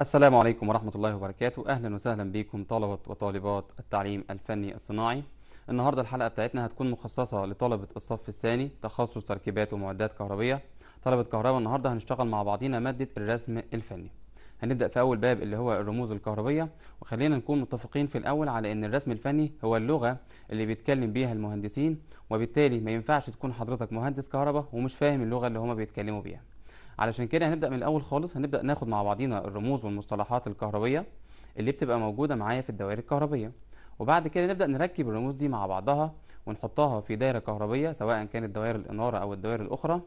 السلام عليكم ورحمة الله وبركاته أهلا وسهلا بكم طلبة وطالبات التعليم الفني الصناعي النهاردة الحلقة بتاعتنا هتكون مخصصة لطلبة الصف الثاني تخصص تركيبات ومعدات كهربية طلبة كهرباء النهاردة هنشتغل مع بعضينا مادة الرسم الفني هنبدأ في أول باب اللي هو الرموز الكهربية وخلينا نكون متفقين في الأول على أن الرسم الفني هو اللغة اللي بيتكلم بيها المهندسين وبالتالي ما ينفعش تكون حضرتك مهندس كهرباء ومش فاهم اللغة اللي هما بيتكلموا بيها علشان كده هنبدا من الاول خالص هنبدا ناخد مع بعضينا الرموز والمصطلحات الكهربيه اللي بتبقى موجوده معايا في الدوائر الكهربيه وبعد كده نبدا نركب الرموز دي مع بعضها ونحطها في دايره كهربيه سواء كانت دوائر الاناره او الدوائر الاخرى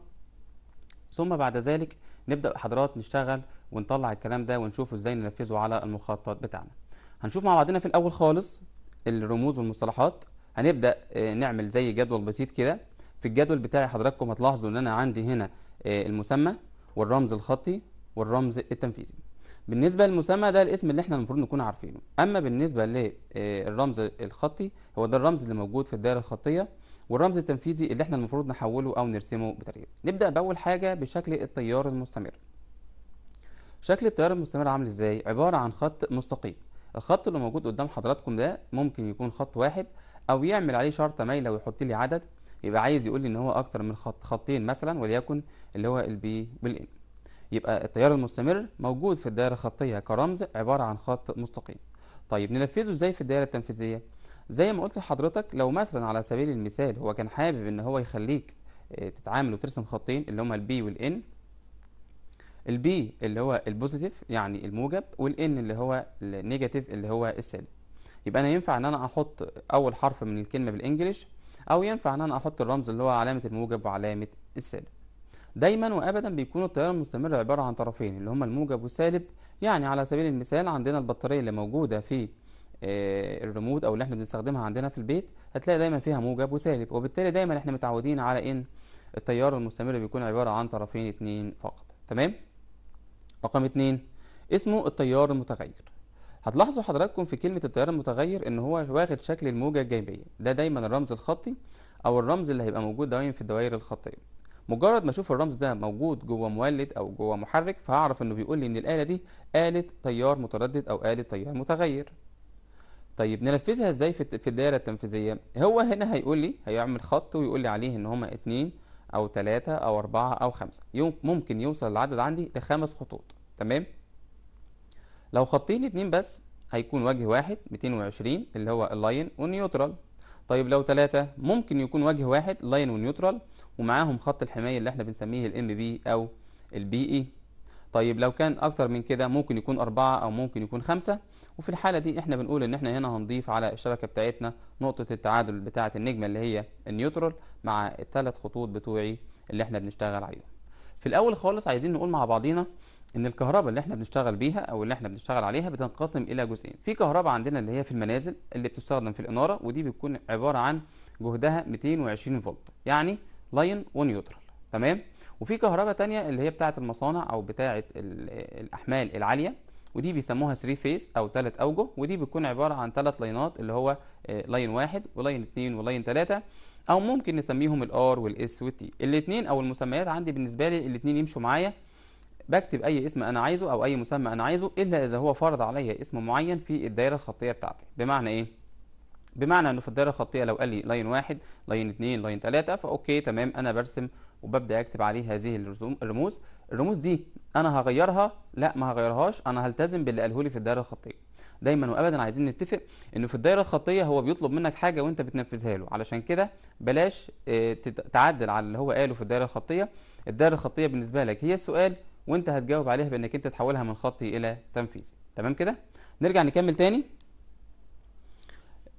ثم بعد ذلك نبدا حضرات نشتغل ونطلع الكلام ده ونشوفه ازاي ننفذه على المخطط بتاعنا هنشوف مع بعضنا في الاول خالص الرموز والمصطلحات هنبدا آه، نعمل زي جدول بسيط كده في الجدول بتاعي حضراتكم هتلاحظوا ان انا عندي هنا آه، المسمى والرمز الخطي والرمز التنفيذي بالنسبة للمسمى ده الاسم اللي احنا المفروض نكون عارفينه أما بالنسبة للرمز آه، الخطي هو ده الرمز اللي موجود في الدائرة الخطية والرمز التنفيذي اللي احنا المفروض نحوله أو نرسمه بطريقة نبدأ بأول حاجة بشكل التيار المستمر شكل التيار المستمر عامل ازاي عبارة عن خط مستقيم الخط اللي موجود قدام حضراتكم ده ممكن يكون خط واحد أو يعمل عليه شرطة مايلة ويحط لي عدد يبقى عايز يقول لي ان هو اكتر من خط خطين مثلا وليكن اللي هو البي بالان يبقى التيار المستمر موجود في الدائره الخطيه كرمز عباره عن خط مستقيم طيب ننفذه ازاي في الدائره التنفيذيه زي ما قلت لحضرتك لو مثلا على سبيل المثال هو كان حابب ان هو يخليك آه، تتعامل وترسم خطين اللي هما البي والان البي اللي هو البوزيتيف يعني الموجب والان اللي هو النيجاتيف اللي هو السالب يبقى انا ينفع ان انا احط اول حرف من الكلمه بالانجلش أو ينفع إن أنا أحط الرمز اللي هو علامة الموجب وعلامة السالب دايما وأبدا بيكون التيار المستمر عبارة عن طرفين اللي هما الموجب والسالب يعني على سبيل المثال عندنا البطارية اللي موجودة في آه، الريموت او اللي احنا بنستخدمها عندنا في البيت هتلاقي دايما فيها موجب وسالب وبالتالي دايما احنا متعودين على ان التيار المستمر بيكون عباره عن طرفين اتنين فقط تمام رقم اتنين اسمه التيار المتغير هتلاحظوا حضراتكم في كلمة التيار المتغير إن هو واخد شكل الموجة الجانبية ده دايما الرمز الخطي أو الرمز اللي هيبقى موجود دايما في الدوائر الخطية مجرد ما اشوف الرمز ده موجود جوه مولد او جوه محرك فهعرف انه بيقول لي ان الاله دي اله تيار متردد او اله تيار متغير طيب ننفذها ازاي في الدائره التنفيذيه هو هنا هيقول لي هيعمل خط ويقول لي عليه ان هما اتنين او تلاتة او اربعة او خمسة ممكن يوصل العدد عندي لخمس خطوط تمام لو خطين اتنين بس هيكون وجه واحد 220 اللي هو اللاين والنيوترال طيب لو ثلاثة ممكن يكون وجه واحد لاين ونيوترال ومعاهم خط الحماية اللي احنا بنسميه الام بي او البي اي e. طيب لو كان اكتر من كده ممكن يكون أربعة او ممكن يكون خمسة وفي الحالة دي احنا بنقول ان احنا هنا هنضيف على الشبكة بتاعتنا نقطة التعادل بتاعة النجمة اللي هي النيوترال مع الثلاث خطوط بتوعي اللي احنا بنشتغل عليهم في الاول خالص عايزين نقول مع بعضينا ان الكهرباء اللي احنا بنشتغل بيها او اللي احنا بنشتغل عليها بتنقسم الى جزئين في كهرباء عندنا اللي هي في المنازل اللي بتستخدم في الاناره ودي بتكون عباره عن جهدها 220 فولت يعني لاين ونيوترال تمام وفي كهرباء تانية اللي هي بتاعه المصانع او بتاعه الاحمال العاليه ودي بيسموها 3 فيز او ثلاث اوجه ودي بتكون عباره عن ثلاث لاينات اللي هو آه، لاين واحد ولاين اثنين ولاين ثلاثه او ممكن نسميهم الار والاس والتي الاثنين او المسميات عندي بالنسبه لي الاثنين يمشوا معايا بكتب أي اسم أنا عايزه أو أي مسمى أنا عايزه إلا إذا هو فرض عليا اسم معين في الدائرة الخطية بتاعتي بمعنى إيه؟ بمعنى إنه في الدائرة الخطية لو قال لي لاين واحد لاين اتنين لاين تلاتة فأوكي تمام أنا برسم وببدأ أكتب عليه هذه الرموز الرموز دي أنا هغيرها لا ما هغيرهاش أنا هلتزم باللي قاله لي في الدائرة الخطية دايما وابدا عايزين نتفق انه في الدايره الخطيه هو بيطلب منك حاجه وانت بتنفذها له علشان كده بلاش آه، تعدل على اللي هو قاله في الدايره الخطيه الدايره الخطيه بالنسبه لك هي السؤال وانت هتجاوب عليها بانك انت تحولها من خطي الى تنفيذ تمام كده نرجع نكمل تاني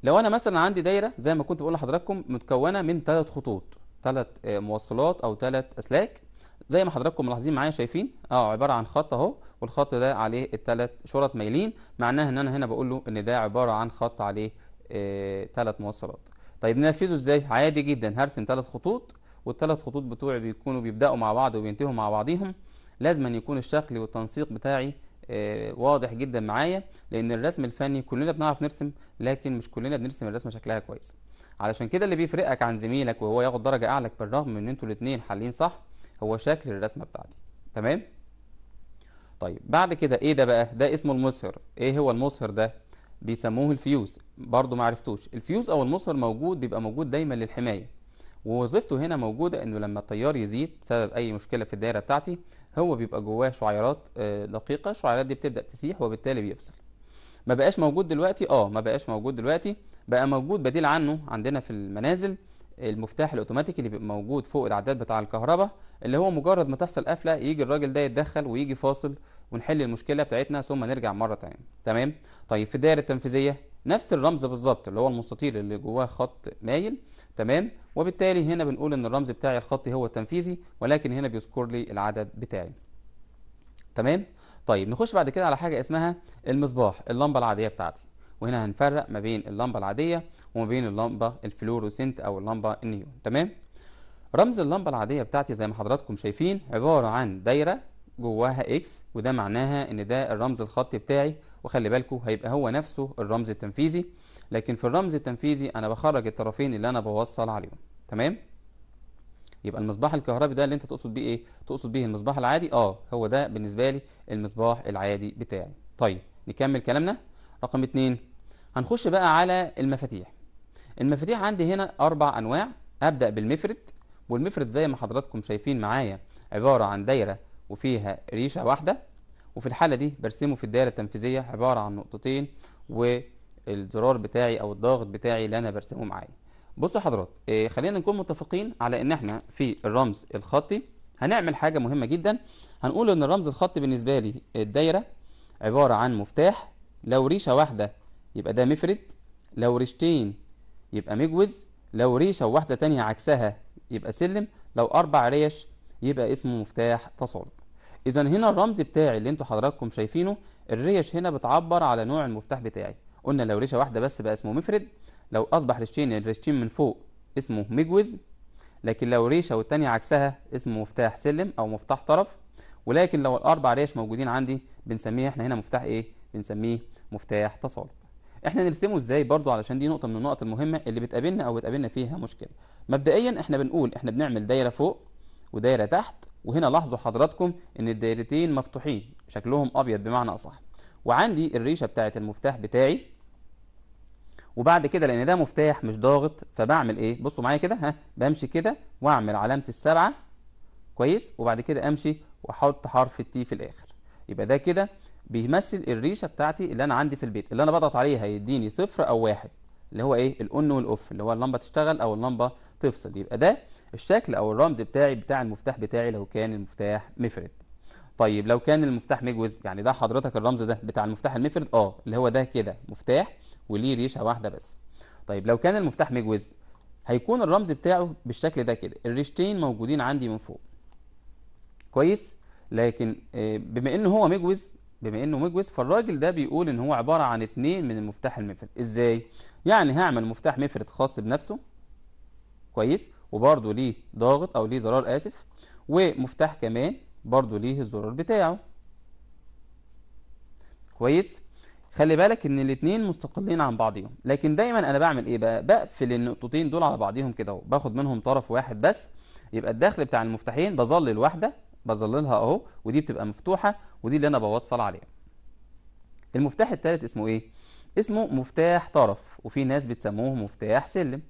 لو انا مثلا عندي دايره زي ما كنت بقول لحضراتكم متكونه من ثلاث خطوط ثلاث آه، موصلات او ثلاث اسلاك زي ما حضراتكم ملاحظين معايا شايفين اه عباره عن خط اهو والخط ده عليه الثلاث شرط مايلين معناها ان انا هنا بقول له ان ده عباره عن خط عليه ثلاث آه، موصلات طيب ننفذه ازاي عادي جدا هرسم ثلاث خطوط والثلاث خطوط بتوعي بيكونوا بيبداوا مع بعض وبينتهوا مع بعضيهم لازم أن يكون الشكل والتنسيق بتاعي آه، واضح جدا معايا لان الرسم الفني كلنا بنعرف نرسم لكن مش كلنا بنرسم الرسمه شكلها كويس علشان كده اللي بيفرقك عن زميلك وهو ياخد درجه اعلى بالرغم من ان انتوا الاثنين حالين صح هو شكل الرسمه بتاعتي تمام طيب بعد كده ايه ده بقى ده اسمه المصهر ايه هو المصهر ده بيسموه الفيوز برضو ما عرفتوش الفيوز او المصهر موجود بيبقى موجود دايما للحمايه ووظيفته هنا موجودة انه لما التيار يزيد بسبب اي مشكلة في الدايرة بتاعتي هو بيبقى جواه شعيرات آه، دقيقة الشعيرات دي بتبدأ تسيح وبالتالي بيفصل ما بقاش موجود دلوقتي اه ما بقاش موجود دلوقتي بقى موجود بديل عنه عندنا في المنازل المفتاح الاوتوماتيك اللي بيبقى موجود فوق العداد بتاع الكهرباء اللي هو مجرد ما تحصل قفله يجي الراجل ده يتدخل ويجي فاصل ونحل المشكله بتاعتنا ثم نرجع مره ثانيه تمام طيب في الدائره التنفيذيه نفس الرمز بالظبط اللي هو المستطيل اللي جواه خط مايل تمام وبالتالي هنا بنقول ان الرمز بتاعي الخطي هو التنفيذي ولكن هنا بيذكر لي العدد بتاعي تمام طيب نخش بعد كده على حاجه اسمها المصباح اللمبه العاديه بتاعتي وهنا هنفرق ما بين اللمبه العاديه وما بين اللمبه الفلوروسنت او اللمبه النيون تمام رمز اللمبه العاديه بتاعتي زي ما حضراتكم شايفين عباره عن دايره جواها اكس وده معناها ان ده الرمز الخطي بتاعي وخلي بالكو هيبقى هو نفسه الرمز التنفيذي لكن في الرمز التنفيذي انا بخرج الطرفين اللي انا بوصل عليهم تمام يبقى المصباح الكهربي ده اللي انت تقصد بيه ايه تقصد بيه المصباح العادي اه هو ده بالنسبه لي المصباح العادي بتاعي طيب نكمل كلامنا رقم اتنين هنخش بقى على المفاتيح المفاتيح عندي هنا اربع انواع ابدا بالمفرد والمفرد زي ما حضراتكم شايفين معايا عباره عن دايره وفيها ريشة واحدة وفي الحالة دي برسمه في الدائرة التنفيذية عبارة عن نقطتين والزرار بتاعي أو الضاغط بتاعي اللي أنا برسمه معايا بصوا حضرات إيه خلينا نكون متفقين على إن إحنا في الرمز الخطي هنعمل حاجة مهمة جدا هنقول إن الرمز الخطي بالنسبة لي الدايرة عبارة عن مفتاح لو ريشة واحدة يبقى ده مفرد لو ريشتين يبقى مجوز لو ريشة واحدة تانية عكسها يبقى سلم لو أربع ريش يبقى اسمه مفتاح تصعد اذا هنا الرمز بتاعي اللي انتوا حضراتكم شايفينه الريش هنا بتعبر على نوع المفتاح بتاعي قلنا لو ريشه واحده بس بقى اسمه مفرد لو اصبح ريشتين الريشتين يعني من فوق اسمه مجوز لكن لو ريشه والتانيه عكسها اسمه مفتاح سلم او مفتاح طرف ولكن لو الاربع ريش موجودين عندي بنسميه احنا هنا مفتاح ايه بنسميه مفتاح تصالب احنا نرسمه ازاي برضو علشان دي نقطه من النقط المهمه اللي بتقابلنا او بتقابلنا فيها مشكله مبدئيا احنا بنقول احنا بنعمل دايره فوق ودايرة تحت وهنا لاحظوا حضراتكم ان الدايرتين مفتوحين شكلهم ابيض بمعنى اصح وعندي الريشه بتاعه المفتاح بتاعي وبعد كده لان ده مفتاح مش ضاغط فبعمل ايه بصوا معايا كده ها بمشي كده واعمل علامه السبعه كويس وبعد كده امشي واحط حرف التي في الاخر يبقى ده كده بيمثل الريشه بتاعتي اللي انا عندي في البيت اللي انا بضغط عليها يديني صفر او واحد اللي هو ايه الاون والاوف اللي هو اللمبه تشتغل او اللمبه تفصل يبقى ده الشكل او الرمز بتاعي بتاع المفتاح بتاعي لو كان المفتاح مفرد طيب لو كان المفتاح مجوز يعني ده حضرتك الرمز ده بتاع المفتاح المفرد اه اللي هو ده كده مفتاح وليه ريشه واحده بس طيب لو كان المفتاح مجوز هيكون الرمز بتاعه بالشكل ده كده الريشتين موجودين عندي من فوق كويس لكن آه، بما ان هو مجوز بما انه مجوز فالراجل ده بيقول ان هو عباره عن اتنين من المفتاح المفرد ازاي يعني هعمل مفتاح مفرد خاص بنفسه كويس وبرده ليه ضاغط او ليه زرار اسف ومفتاح كمان برده ليه الزرار بتاعه كويس خلي بالك ان الاثنين مستقلين عن بعضهم لكن دايما انا بعمل ايه بقى بقفل النقطتين دول على بعضهم كده باخد منهم طرف واحد بس يبقى الدخل بتاع المفتاحين بظلل واحده بظللها اهو ودي بتبقى مفتوحه ودي اللي انا بوصل عليها المفتاح الثالث اسمه ايه اسمه مفتاح طرف وفي ناس بتسموه مفتاح سلم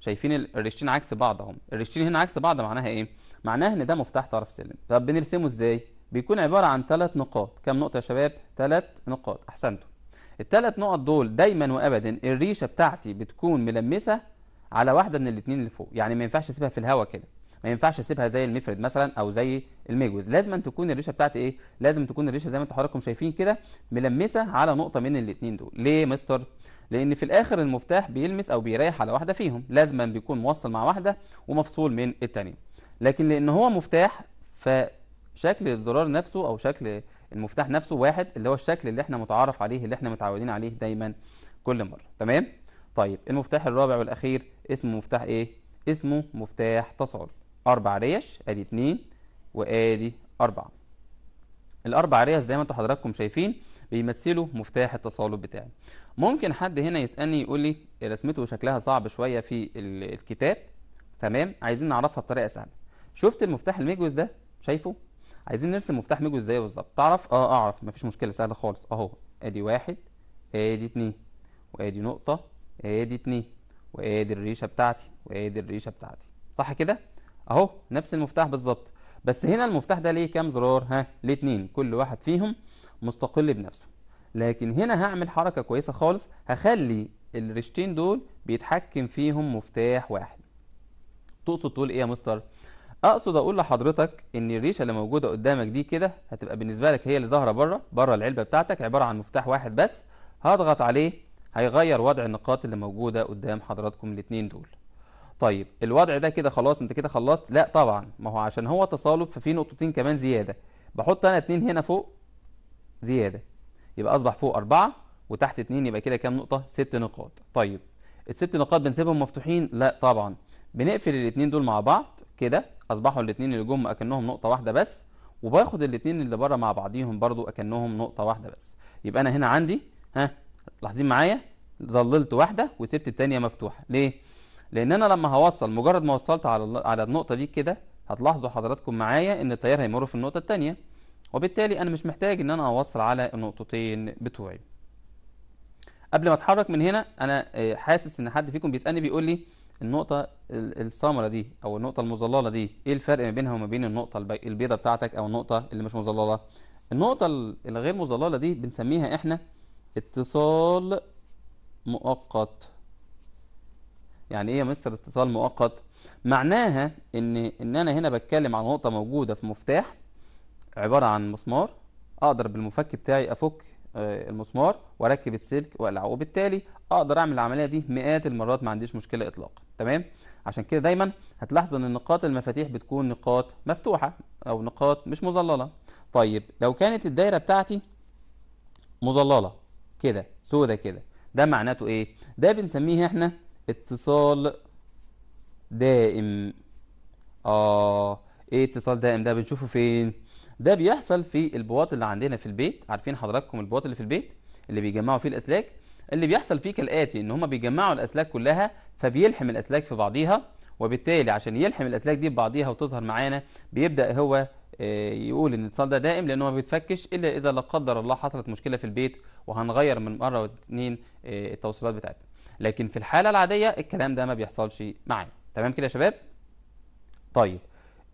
شايفين الريشتين عكس بعض اهم الريشتين هنا عكس بعض معناها ايه معناها ان ده مفتاح طرف سلم طب بنرسمه ازاي بيكون عباره عن ثلاث نقاط كم نقطه يا شباب ثلاث نقاط احسنتم الثلاث نقط دول دايما وابدا الريشه بتاعتي بتكون ملمسه على واحده من الاثنين اللي فوق يعني ما ينفعش اسيبها في الهواء كده ما ينفعش اسيبها زي المفرد مثلا او زي المجوز لازم أن تكون الريشه بتاعت ايه لازم تكون الريشه زي ما انتوا حضراتكم شايفين كده ملمسه على نقطه من الاثنين دول ليه مستر لان في الاخر المفتاح بيلمس او بيريح على واحده فيهم لازما بيكون موصل مع واحده ومفصول من الثانيه لكن لان هو مفتاح فشكل الزرار نفسه او شكل المفتاح نفسه واحد اللي هو الشكل اللي احنا متعارف عليه اللي احنا متعودين عليه دايما كل مره تمام طيب المفتاح الرابع والاخير اسمه مفتاح ايه اسمه مفتاح تصادم اربع ريش ادي اتنين وادي اربعه الاربع ريش زي ما انتوا حضراتكم شايفين بيمثلوا مفتاح التصالب بتاعي ممكن حد هنا يسالني يقول لي رسمته شكلها صعب شويه في الكتاب تمام عايزين نعرفها بطريقه سهله شفت المفتاح المجوز ده شايفه عايزين نرسم مفتاح مجوز ازاي بالظبط تعرف اه اعرف مفيش مشكله سهله خالص اهو ادي واحد ادي اتنين وادي نقطه ادي اتنين وادي الريشه بتاعتي وادي الريشه بتاعتي صح كده اهو نفس المفتاح بالظبط بس هنا المفتاح ده ليه كام زرار ها ليه اتنين كل واحد فيهم مستقل بنفسه لكن هنا هعمل حركة كويسة خالص هخلي الرشتين دول بيتحكم فيهم مفتاح واحد تقصد تقول ايه يا مستر اقصد اقول لحضرتك ان الريشه اللي موجوده قدامك دي كده هتبقى بالنسبه لك هي اللي ظاهره بره بره العلبه بتاعتك عباره عن مفتاح واحد بس هضغط عليه هيغير وضع النقاط اللي موجوده قدام حضراتكم الاثنين دول طيب الوضع ده كده خلاص انت كده خلصت لا طبعا ما هو عشان هو تصالب ففي نقطتين كمان زياده بحط انا 2 هنا فوق زياده يبقى اصبح فوق 4 وتحت 2 يبقى كده كام نقطه 6 نقاط طيب الست نقاط بنسيبهم مفتوحين لا طبعا بنقفل الاثنين دول مع بعض كده اصبحوا الاثنين اللي جم اكنهم نقطه واحده بس وباخد الاثنين اللي بره مع بعضيهم برضو اكنهم نقطه واحده بس يبقى انا هنا عندي ها لاحظين معايا ظللت واحده وسبت الثانيه مفتوحه ليه لان انا لما هوصل مجرد ما وصلت على على النقطه دي كده هتلاحظوا حضراتكم معايا ان التيار هيمر في النقطه الثانيه وبالتالي انا مش محتاج ان انا اوصل على النقطتين بتوعي قبل ما اتحرك من هنا انا آه، حاسس ان حد فيكم بيسالني بيقول لي النقطه السمراء دي او النقطه المظلله دي ايه الفرق ما بينها وما بين النقطه البيضه بتاعتك او النقطه اللي مش مظلله النقطه الغير مظلله دي بنسميها احنا اتصال مؤقت يعني ايه يا مستر اتصال مؤقت معناها ان ان انا هنا بتكلم عن نقطه موجوده في مفتاح عباره عن مسمار اقدر بالمفك بتاعي افك آه، المسمار واركب السلك واقلعه وبالتالي اقدر اعمل العمليه دي مئات المرات ما عنديش مشكله اطلاقا تمام عشان كده دايما هتلاحظ ان نقاط المفاتيح بتكون نقاط مفتوحه او نقاط مش مظلله طيب لو كانت الدايره بتاعتي مظلله كده سودة كده ده معناته ايه ده بنسميه احنا اتصال دائم اه ايه اتصال دائم ده بنشوفه فين ده بيحصل في البواط اللي عندنا في البيت عارفين حضراتكم البواط اللي في البيت اللي بيجمعوا فيه الاسلاك اللي بيحصل فيه كالاتي ان هم بيجمعوا الاسلاك كلها فبيلحم الاسلاك في بعضيها وبالتالي عشان يلحم الاسلاك دي ببعضيها وتظهر معانا بيبدا هو آه، يقول ان الاتصال ده دائم لانه ما بيتفكش الا اذا لا قدر الله حصلت مشكله في البيت وهنغير من مره واثنين آه، التوصيلات بتاعتنا لكن في الحالة العادية الكلام ده ما بيحصلش معايا تمام كده يا شباب طيب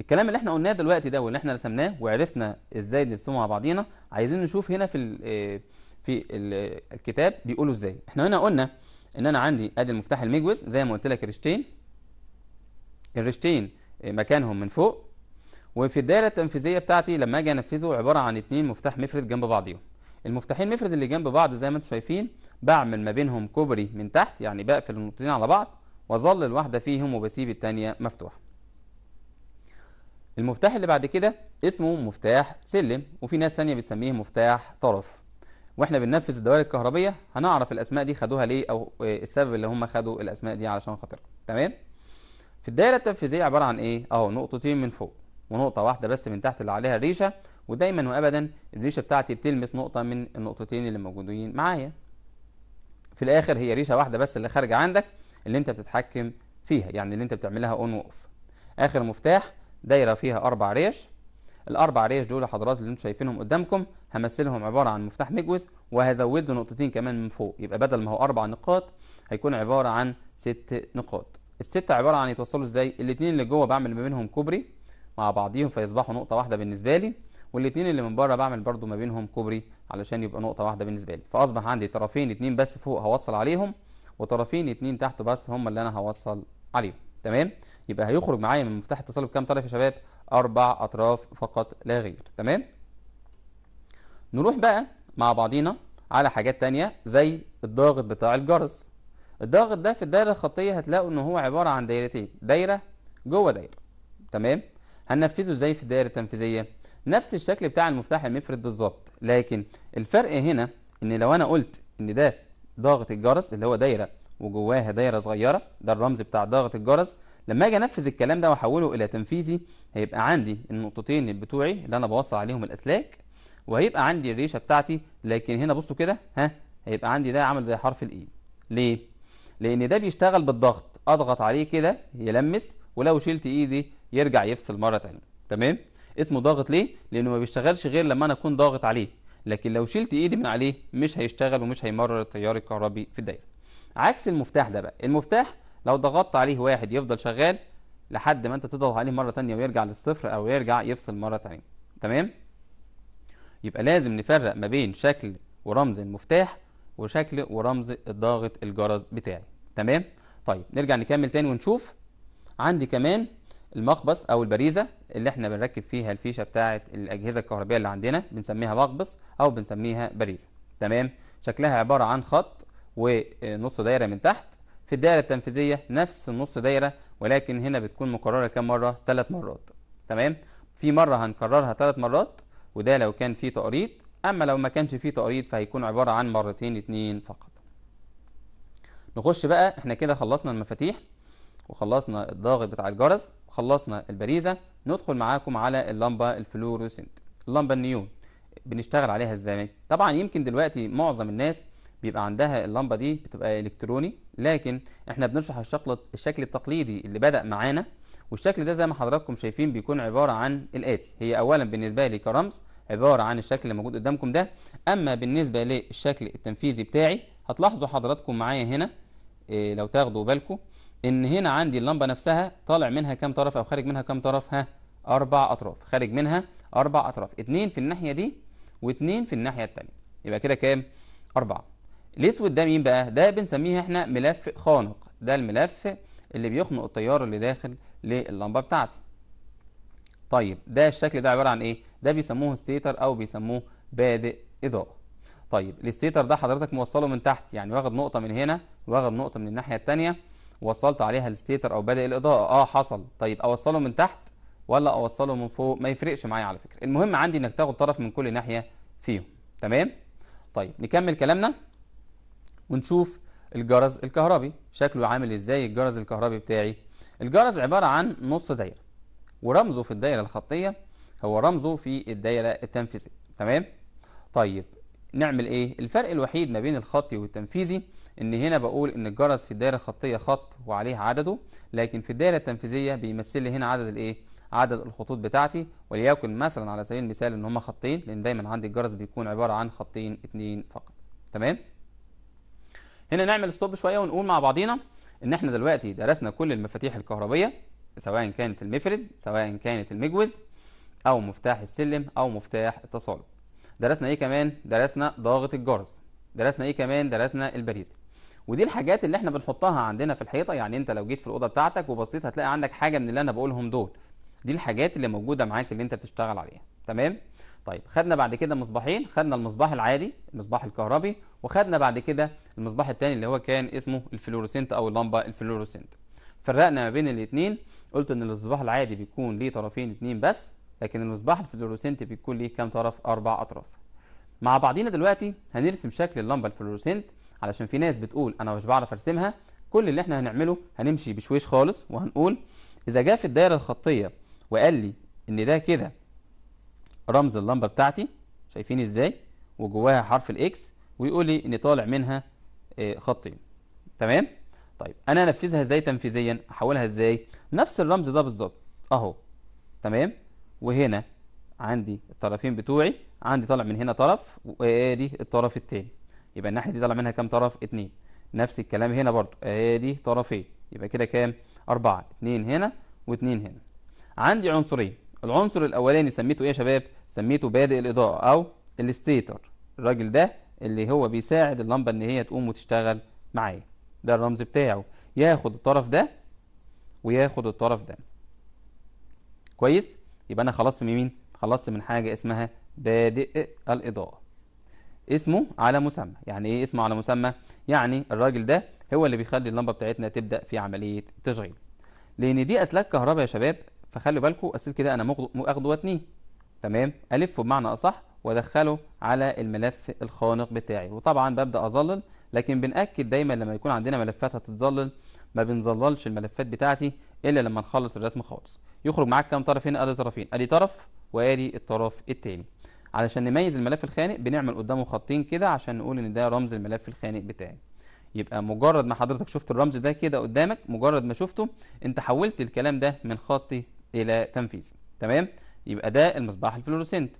الكلام اللي احنا قلناه دلوقتي ده واللي احنا رسمناه وعرفنا ازاي نرسمه مع بعضينا عايزين نشوف هنا في آه، في آه، الكتاب بيقولوا ازاي احنا هنا قلنا ان انا عندي ادي المفتاح المجوز زي ما قلت لك الرشتين الرشتين آه، مكانهم من فوق وفي الدائره التنفيذيه بتاعتي لما اجي انفذه عباره عن اتنين مفتاح مفرد جنب بعضيهم المفتاحين مفرد اللي جنب بعض زي ما انتم شايفين بعمل ما بينهم كوبري من تحت يعني بقفل النقطتين على بعض واظل الواحدة فيهم وبسيب التانية مفتوحة المفتاح اللي بعد كده اسمه مفتاح سلم وفي ناس تانية بتسميه مفتاح طرف واحنا بننفذ الدوائر الكهربية هنعرف الاسماء دي خدوها ليه او السبب اللي هم خدوا الاسماء دي علشان خاطرها تمام في الدائرة التنفيذية عبارة عن ايه اهو نقطتين من فوق ونقطة واحدة بس من تحت اللي عليها الريشة ودايما وابدا الريشة بتاعتي بتلمس نقطة من النقطتين اللي موجودين معايا في الاخر هي ريشه واحده بس اللي خارجه عندك اللي انت بتتحكم فيها يعني اللي انت بتعملها اون واوف اخر مفتاح دايره فيها اربع ريش الاربع ريش دول حضرات اللي انتم شايفينهم قدامكم همثلهم عباره عن مفتاح مجوز وهزود له نقطتين كمان من فوق يبقى بدل ما هو اربع نقاط هيكون عباره عن ست نقاط الست عباره عن يتوصلوا ازاي الاثنين اللي جوه بعمل ما بينهم كوبري مع بعضيهم فيصبحوا نقطه واحده بالنسبه لي والاثنين اللي من بره بعمل برده ما بينهم كوبري علشان يبقى نقطه واحده بالنسبه لي فاصبح عندي طرفين اتنين بس فوق هوصل عليهم وطرفين اتنين تحت بس هم اللي انا هوصل عليهم تمام يبقى هيخرج معايا من مفتاح التصل بكام طرف يا شباب اربع اطراف فقط لا غير تمام نروح بقى مع بعضينا على حاجات تانية زي الضاغط بتاع الجرس الضاغط ده في الدايره الخطيه هتلاقوا ان هو عباره عن دايرتين دايره جوه دايره تمام هننفذه ازاي في الدايره التنفيذيه نفس الشكل بتاع المفتاح المفرد بالظبط لكن الفرق هنا ان لو انا قلت ان ده ضغط الجرس اللي هو دايره وجواها دايره صغيره ده الرمز بتاع ضغط الجرس لما اجي انفذ الكلام ده واحوله الى تنفيذي هيبقى عندي النقطتين بتوعي اللي انا بوصل عليهم الاسلاك وهيبقى عندي الريشه بتاعتي لكن هنا بصوا كده ها هيبقى عندي ده عامل زي حرف الاي e. ليه لان ده بيشتغل بالضغط اضغط عليه كده يلمس ولو شلت ايدي e يرجع يفصل مره ثانيه تمام اسمه ضاغط ليه لانه ما بيشتغلش غير لما انا اكون ضاغط عليه لكن لو شلت ايدي من عليه مش هيشتغل ومش هيمرر التيار الكهربي في الدايره عكس المفتاح ده بقى المفتاح لو ضغطت عليه واحد يفضل شغال لحد ما انت تضغط عليه مره ثانيه ويرجع للصفر او يرجع يفصل مره ثانيه تمام يبقى لازم نفرق ما بين شكل ورمز المفتاح وشكل ورمز الضاغط الجرس بتاعي تمام طيب نرجع نكمل تاني ونشوف عندي كمان المقبس او البريزه اللي احنا بنركب فيها الفيشه بتاعه الاجهزه الكهربائيه اللي عندنا بنسميها مقبس او بنسميها بريزه تمام شكلها عباره عن خط ونص دايره من تحت في الدائره التنفيذيه نفس النص دايره ولكن هنا بتكون مكرره كام مره ثلاث مرات تمام في مره هنكررها ثلاث مرات وده لو كان في تقريض اما لو ما كانش في تقريض فهيكون عباره عن مرتين اتنين فقط نخش بقى احنا كده خلصنا المفاتيح وخلصنا الضاغط بتاع الجرس وخلصنا البريزة ندخل معاكم على اللمبة الفلوروسنت اللمبة النيون بنشتغل عليها ازاي طبعا يمكن دلوقتي معظم الناس بيبقى عندها اللمبه دي بتبقى الكتروني لكن احنا بنشرح الشكل الشكل التقليدي اللي بدا معانا والشكل ده زي ما حضراتكم شايفين بيكون عباره عن الاتي هي اولا بالنسبه لي كرمز عباره عن الشكل اللي موجود قدامكم ده اما بالنسبه للشكل التنفيذي بتاعي هتلاحظوا حضراتكم معايا هنا إيه لو تاخدوا بالكم ان هنا عندي اللمبه نفسها طالع منها كام طرف او خارج منها كام طرف ها اربع اطراف خارج منها اربع اطراف اتنين في الناحيه دي واتنين في الناحيه الثانيه يبقى كده كام اربعه الاسود ده مين بقى ده بنسميه احنا ملف خانق ده الملف اللي بيخنق التيار اللي داخل لللمبه بتاعتي طيب ده الشكل ده عباره عن ايه ده بيسموه ستيتر او بيسموه بادئ اضاءه طيب الستيتر ده حضرتك موصله من تحت يعني واخد نقطه من هنا واخد نقطه من الناحيه الثانيه وصلت عليها الستيتر او بادئ الاضاءه اه حصل طيب اوصله من تحت ولا اوصله من فوق ما يفرقش معايا على فكره المهم عندي انك تاخد طرف من كل ناحيه فيهم تمام طيب نكمل كلامنا ونشوف الجرس الكهربي شكله عامل ازاي الجرس الكهربي بتاعي الجرس عباره عن نص دايره ورمزه في الدايره الخطيه هو رمزه في الدايره التنفيذيه تمام طيب نعمل ايه الفرق الوحيد ما بين الخطي والتنفيذي ان هنا بقول ان الجرس في الدايره الخطيه خط وعليه عدده لكن في الدايره التنفيذيه بيمثل لي هنا عدد الايه عدد الخطوط بتاعتي وليكن مثلا على سبيل المثال ان هما خطين لان دايما عندي الجرس بيكون عباره عن خطين اتنين فقط تمام هنا نعمل ستوب شويه ونقول مع بعضينا ان احنا دلوقتي درسنا كل المفاتيح الكهربيه سواء كانت المفرد سواء كانت المجوز او مفتاح السلم او مفتاح التصالب درسنا ايه كمان درسنا ضاغط الجرس درسنا ايه كمان درسنا الباريزي ودي الحاجات اللي احنا بنحطها عندنا في الحيطه يعني انت لو جيت في الاوضه بتاعتك وبصيت هتلاقي عندك حاجه من اللي انا بقولهم دول دي الحاجات اللي موجوده معاك اللي انت بتشتغل عليها تمام طيب خدنا بعد كده مصباحين خدنا المصباح العادي المصباح الكهربي وخدنا بعد كده المصباح الثاني اللي هو كان اسمه الفلوروسنت او اللمبه الفلوروسنت فرقنا ما بين الاثنين قلت ان المصباح العادي بيكون ليه طرفين اثنين بس لكن المصباح الفلوروسنت بيكون ليه كام طرف اربع اطراف مع بعضينا دلوقتي هنرسم شكل اللمبه الفلوروسنت علشان في ناس بتقول انا مش بعرف ارسمها كل اللي احنا هنعمله هنمشي بشويش خالص وهنقول اذا جاء في الدايره الخطيه وقال لي ان ده كده رمز اللمبه بتاعتي شايفين ازاي وجواها حرف الاكس ويقول لي ان طالع منها آه، خطين تمام طيب انا انفذها ازاي تنفيذيا احولها ازاي نفس الرمز ده بالظبط اهو تمام وهنا عندي الطرفين بتوعي عندي طالع من هنا طرف وادي الطرف الثاني يبقى الناحية دي طلع منها كام طرف اتنين نفس الكلام هنا برضو ادي آه، طرفين يبقى كده كام أربعة اتنين هنا واتنين هنا عندي عنصرين العنصر الأولاني سميته إيه يا شباب سميته بادئ الإضاءة أو الستيتر الراجل ده اللي هو بيساعد اللمبة إن هي تقوم وتشتغل معايا ده الرمز بتاعه ياخد الطرف ده وياخد الطرف ده كويس يبقى أنا خلصت من مين خلصت من حاجة اسمها بادئ الإضاءة اسمه على مسمى يعني ايه اسمه على مسمى يعني الراجل ده هو اللي بيخلي اللمبه بتاعتنا تبدا في عمليه تشغيل لان دي اسلاك كهرباء يا شباب فخلوا بالكم السلك ده انا اخده واتنيه تمام الفه بمعنى اصح وادخله على الملف الخانق بتاعي وطبعا ببدا اظلل لكن بنأكد دايما لما يكون عندنا ملفات هتتظلل ما بنظللش الملفات بتاعتي الا لما نخلص الرسم خالص يخرج معاك كام طرف هنا ادي طرفين ادي طرف وادي الطرف التاني علشان نميز الملف الخانق بنعمل قدامه خطين كده عشان نقول ان ده رمز الملف الخانق بتاعي يبقى مجرد ما حضرتك شفت الرمز ده كده قدامك مجرد ما شفته انت حولت الكلام ده من خطي الى تنفيذي تمام يبقى ده المصباح الفلورسنت